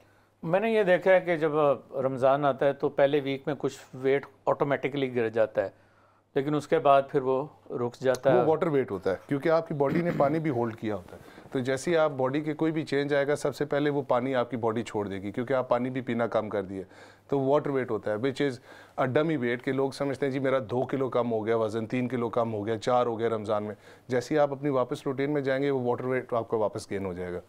[SPEAKER 1] मैंने ये देखा है कि जब रमज़ान आता है तो पहले वीक में कुछ वेट ऑटोमेटिकली गिर जाता
[SPEAKER 2] है लेकिन उसके बाद फिर वो रुक जाता वो है वाटर वेट होता है क्योंकि आपकी बॉडी ने पानी भी होल्ड किया होता है तो जैसे ही आप बॉडी के कोई भी चेंज आएगा सबसे पहले वो पानी आपकी बॉडी छोड़ देगी क्योंकि आप पानी भी पीना कम कर दिए तो वाटर वेट होता है which is a dummy weight के लोग समझते हैं जी मेरा दो किलो कम हो गया वज़न तीन किलो कम हो गया चार हो गया रमज़ान में जैसे ही आप अपनी वापस रूटीन में जाएंगे वो वाटर वेट आपका वापस गेन हो जाएगा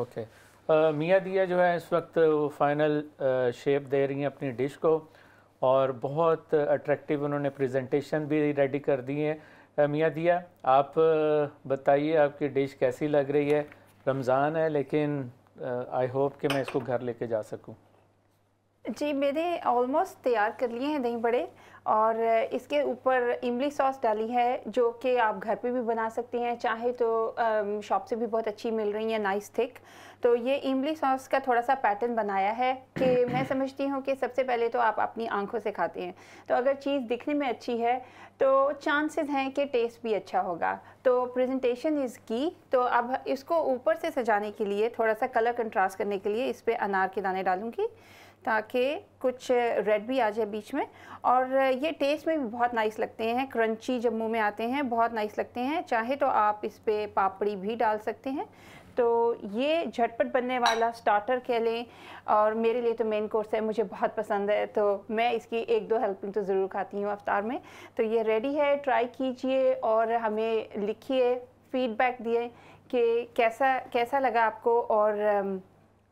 [SPEAKER 1] ओके uh, मियाँ दिया जो है इस वक्त वो फाइनल शेप uh, दे रही हैं अपनी डिश को और बहुत अट्रैक्टिव उन्होंने प्रेजेंटेशन भी रेडी कर दी है मियाँ दिया आप बताइए आपकी डिश कैसी लग रही है रमज़ान है लेकिन आई होप कि मैं इसको घर लेके जा सकूं
[SPEAKER 3] जी मैंने ऑलमोस्ट तैयार कर लिए हैं दही बड़े और इसके ऊपर इमली सॉस डाली है जो कि आप घर पे भी बना सकते हैं चाहे तो शॉप से भी बहुत अच्छी मिल रही है नाइस थिक तो ये इमली सॉस का थोड़ा सा पैटर्न बनाया है कि मैं समझती हूँ कि सबसे पहले तो आप अपनी आंखों से खाते हैं तो अगर चीज़ दिखने में अच्छी है तो चांसेस हैं कि टेस्ट भी अच्छा होगा तो प्रेजेंटेशन इज़ की तो अब इसको ऊपर से सजाने के लिए थोड़ा सा कलर कंट्रास्ट करने के लिए इस पर अनार के दाने डालूँगी ताकि कुछ रेड भी आ जाए बीच में और ये टेस्ट में भी बहुत नाइस लगते हैं क्रंची जब मुँह में आते हैं बहुत नाइस लगते हैं चाहे तो आप इस पर पापड़ी भी डाल सकते हैं तो ये झटपट बनने वाला स्टार्टर कह लें और मेरे लिए तो मेन कोर्स है मुझे बहुत पसंद है तो मैं इसकी एक दो हेल्पिंग तो ज़रूर खाती हूँ अफ्तार में तो ये रेडी है ट्राई कीजिए और हमें लिखिए फीडबैक दिए कि कैसा कैसा लगा आपको और आम, um,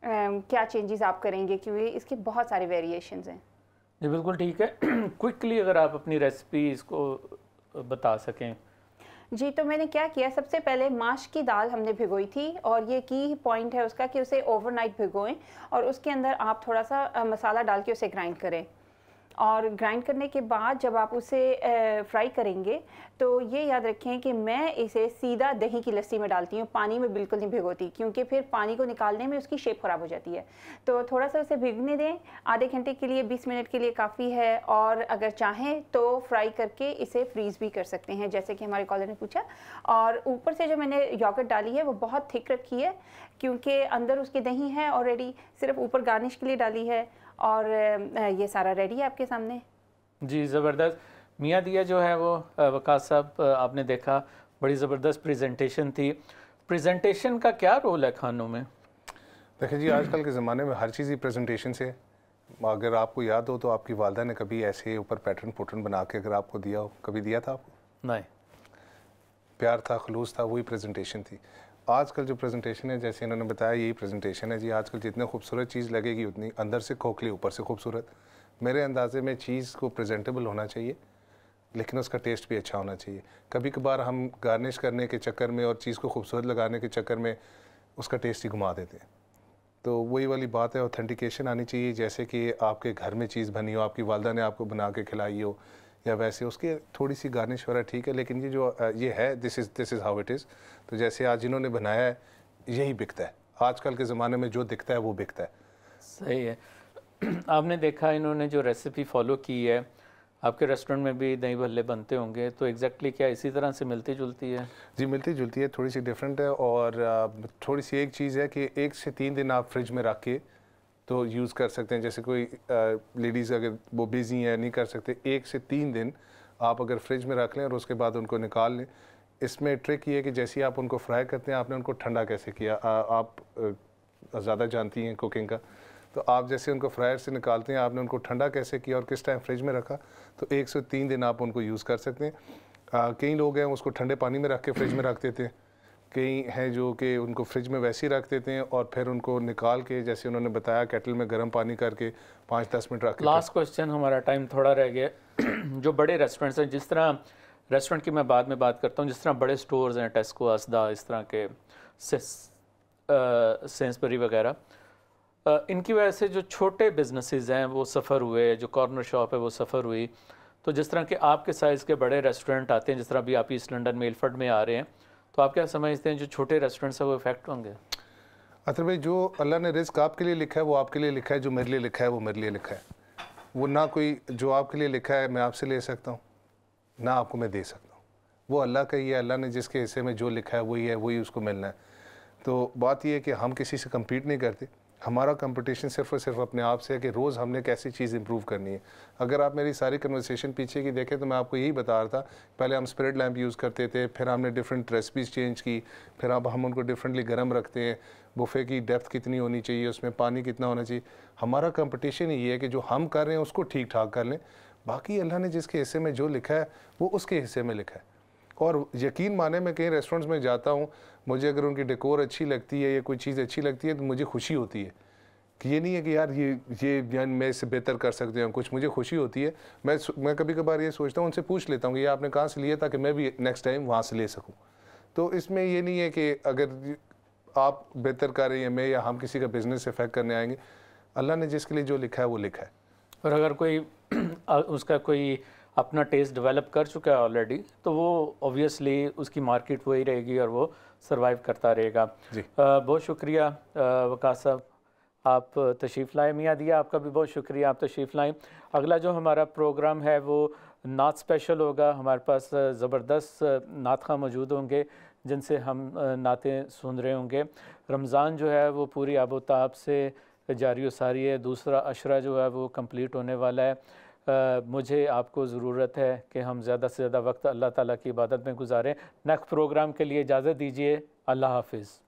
[SPEAKER 3] आम, um, क्या चेंजेस आप करेंगे क्योंकि इसके बहुत सारे वेरिएशन हैं
[SPEAKER 1] जी बिल्कुल ठीक है क्विकली अगर आप अपनी रेसिपी इसको बता सकें
[SPEAKER 3] जी तो मैंने क्या किया सबसे पहले माश की दाल हमने भिगोई थी और ये की पॉइंट है उसका कि उसे ओवरनाइट भिगोएं और उसके अंदर आप थोड़ा सा मसाला डाल के उसे ग्राइंड करें और ग्राइंड करने के बाद जब आप उसे फ्राई करेंगे तो ये याद रखें कि मैं इसे सीधा दही की लस्सी में डालती हूँ पानी में बिल्कुल नहीं भिगोती क्योंकि फिर पानी को निकालने में उसकी शेप ख़राब हो जाती है तो थोड़ा सा उसे भिगने दें आधे घंटे के लिए बीस मिनट के लिए काफ़ी है और अगर चाहें तो फ्राई करके इसे फ्रीज़ भी कर सकते हैं जैसे कि हमारे कॉलर ने पूछा और ऊपर से जो मैंने यॉकट डाली है वो बहुत थिक रखी है क्योंकि अंदर उसकी दही है ऑलरेडी सिर्फ ऊपर गार्निश के लिए डाली है और ये सारा रेडी है आपके सामने
[SPEAKER 1] जी ज़बरदस्त मियाँ दिया जो है वो वकास साहब आपने देखा बड़ी ज़बरदस्त प्रेजेंटेशन थी प्रेजेंटेशन का क्या रोल है खानों में
[SPEAKER 2] देखिए जी आजकल के ज़माने में हर चीज़ ही प्रेजेंटेशन से अगर आपको याद हो तो आपकी वालदा ने कभी ऐसे ऊपर पैटर्न पोटर्न बना के अगर आपको दिया हो कभी दिया था आपको नहीं प्यार था खलूस था वही प्रेजेंटेशन थी आजकल जो प्रेजेंटेशन है जैसे इन्होंने बताया यही प्रेजेंटेशन है जी आजकल जितनी खूबसूरत चीज़ लगेगी उतनी अंदर से खोखली ऊपर से खूबसूरत मेरे अंदाजे में चीज़ को प्रेजेंटेबल होना चाहिए लेकिन उसका टेस्ट भी अच्छा होना चाहिए कभी कभार हम गार्निश करने के चक्कर में और चीज़ को खूबसूरत लगाने के चक्कर में उसका टेस्ट ही घुमा देते हैं तो वही वाली बात है ऑथेंटिकेशन आनी चाहिए जैसे कि आपके घर में चीज़ बनी हो आपकी वालदा ने आपको बना के खिलाई हो या वैसे उसकी थोड़ी सी गार्निश वगैरह ठीक है लेकिन ये जो ये है this is this is how it is तो जैसे आज इन्होंने बनाया है यही बिकता है आजकल के ज़माने में जो दिखता है वो बिकता है सही है आपने देखा इन्होंने जो रेसिपी फॉलो की है आपके रेस्टोरेंट में भी दही भल्ले बनते होंगे तो एग्जैक्टली exactly क्या इसी तरह से मिलती जुलती है जी मिलती जुलती है थोड़ी सी डिफरेंट है और थोड़ी सी एक चीज़ है कि एक से तीन दिन आप फ्रिज में रख के तो यूज़ कर सकते हैं जैसे कोई लेडीज़ अगर वो बिज़ी हैं नहीं कर सकते एक से तीन दिन आप अगर फ्रिज में रख लें और उसके बाद उनको निकाल लें इसमें ट्रिक ये है कि जैसे आप उनको फ्राई करते हैं आपने उनको ठंडा कैसे किया आ, आप ज़्यादा जानती हैं कुकिंग का तो आप जैसे उनको फ्रायर से निकालते हैं आपने उनको ठंडा कैसे किया और किस टाइम फ्रिज में रखा तो एक से तीन दिन आप उनको यूज़ कर सकते हैं कई लोग हैं उसको ठंडे पानी में रख के फ्रिज में रख देते हैं कई हैं जो कि उनको फ्रिज में वैसे ही रख देते हैं और फिर उनको निकाल के जैसे उन्होंने बताया केटल में गर्म पानी करके पाँच दस मिनट रख लास्ट क्वेश्चन हमारा टाइम थोड़ा रह गया जो बड़े
[SPEAKER 1] रेस्टोरेंट्स हैं जिस तरह रेस्टोरेंट की मैं बाद में बात करता हूँ जिस तरह बड़े स्टोर्स हैं टेस्को असदा इस तरह के सेंसबरी वगैरह इनकी वजह से जो छोटे बिजनेसेस हैं वो सफ़र हुए जो कॉर्नर शॉप है वो सफ़र हुई तो जिस तरह के आपके साइज़ के बड़े रेस्टोरेंट आते हैं जिस तरह अभी आप ईस्ट लंडन मेलफर्ड में आ रहे हैं तो आप क्या समझते हैं जो छोटे रेस्टोरेंट्स हैं वो इफेक्ट होंगे
[SPEAKER 2] अतर भाई जो अल्लाह ने रिस्क आपके लिए लिखा है वो आपके लिए लिखा है जो मेरे लिए लिखा है वो मेरे लिए लिखा है वो ना कोई जो आपके लिए लिखा है मैं आपसे ले सकता हूँ ना आपको मैं दे सकता हूँ वो अल्लाह का ही है अल्लाह ने जिसके हिस्से में जो लिखा है वही है वही उसको मिलना है तो बात यह है कि हम किसी से कम्पीट नहीं करते हमारा कंपटीशन सिर्फ और सिर्फ अपने आप से है कि रोज़ हमने कैसी चीज़ इंप्रूव करनी है अगर आप मेरी सारी कन्वर्सेशन पीछे की देखें तो मैं आपको यही बता रहा था पहले हम स्प्रेड लैम्प यूज़ करते थे फिर हमने डिफरेंट रेसिपीज़ चेंज की फिर अब हम उनको डिफरेंटली गर्म रखते हैं बुफे की डेप्थ कितनी होनी चाहिए उसमें पानी कितना होना चाहिए हमारा कंपटिशन ये है कि जो हम कर रहे हैं उसको ठीक ठाक कर लें बाकी अल्लाह ने जिसके हिस्से में जो लिखा है वो उसके हिस्से में लिखा है और यकीन माने मैं कहीं रेस्टोरेंट्स में जाता हूँ मुझे अगर उनकी डेकोर अच्छी लगती है या कोई चीज़ अच्छी लगती है तो मुझे खुशी होती है कि ये नहीं है कि यार ये ये यानी मैं इससे बेहतर कर सकते हैं कुछ मुझे खुशी होती है मैं मैं कभी कभार ये सोचता हूँ उनसे पूछ लेता हूँ कि ये आपने कहाँ से लिया ताकि मैं भी नेक्स्ट टाइम वहाँ से ले सकूँ तो इसमें ये नहीं है कि अगर आप बेहतर कर रहे हैं मैं या हम किसी का बिज़नेस इफेक्ट करने आएंगे अल्लाह ने जिसके लिए जो लिखा है वो लिखा है
[SPEAKER 1] और अगर कोई उसका कोई अपना टेस्ट डेवलप कर चुका है ऑलरेडी तो वो ऑब्वियसली उसकी मार्केट वही रहेगी और वो सर्वाइव करता रहेगा बहुत शुक्रिया वकास साहब आप तशरीफ़ लाए मियाँ दिया आपका भी बहुत शुक्रिया आप तशरीफ़ लाएँ अगला जो हमारा प्रोग्राम है वो नात स्पेशल होगा हमारे पास ज़बरदस्त नातखा खां मौजूद होंगे जिनसे हम नातें सुन रहे होंगे रमज़ान जो है वो पूरी आबोताब से जारी सारी है दूसरा अशरा जो है वो कम्प्लीट होने वाला है आ, मुझे आपको ज़रूरत है कि हम ज़्यादा से ज़्यादा वक्त अल्लाह ताला की इबादत में गुजारें नेक्स्ट प्रोग्राम के लिए इजाज़त दीजिए अल्लाह हाफिज़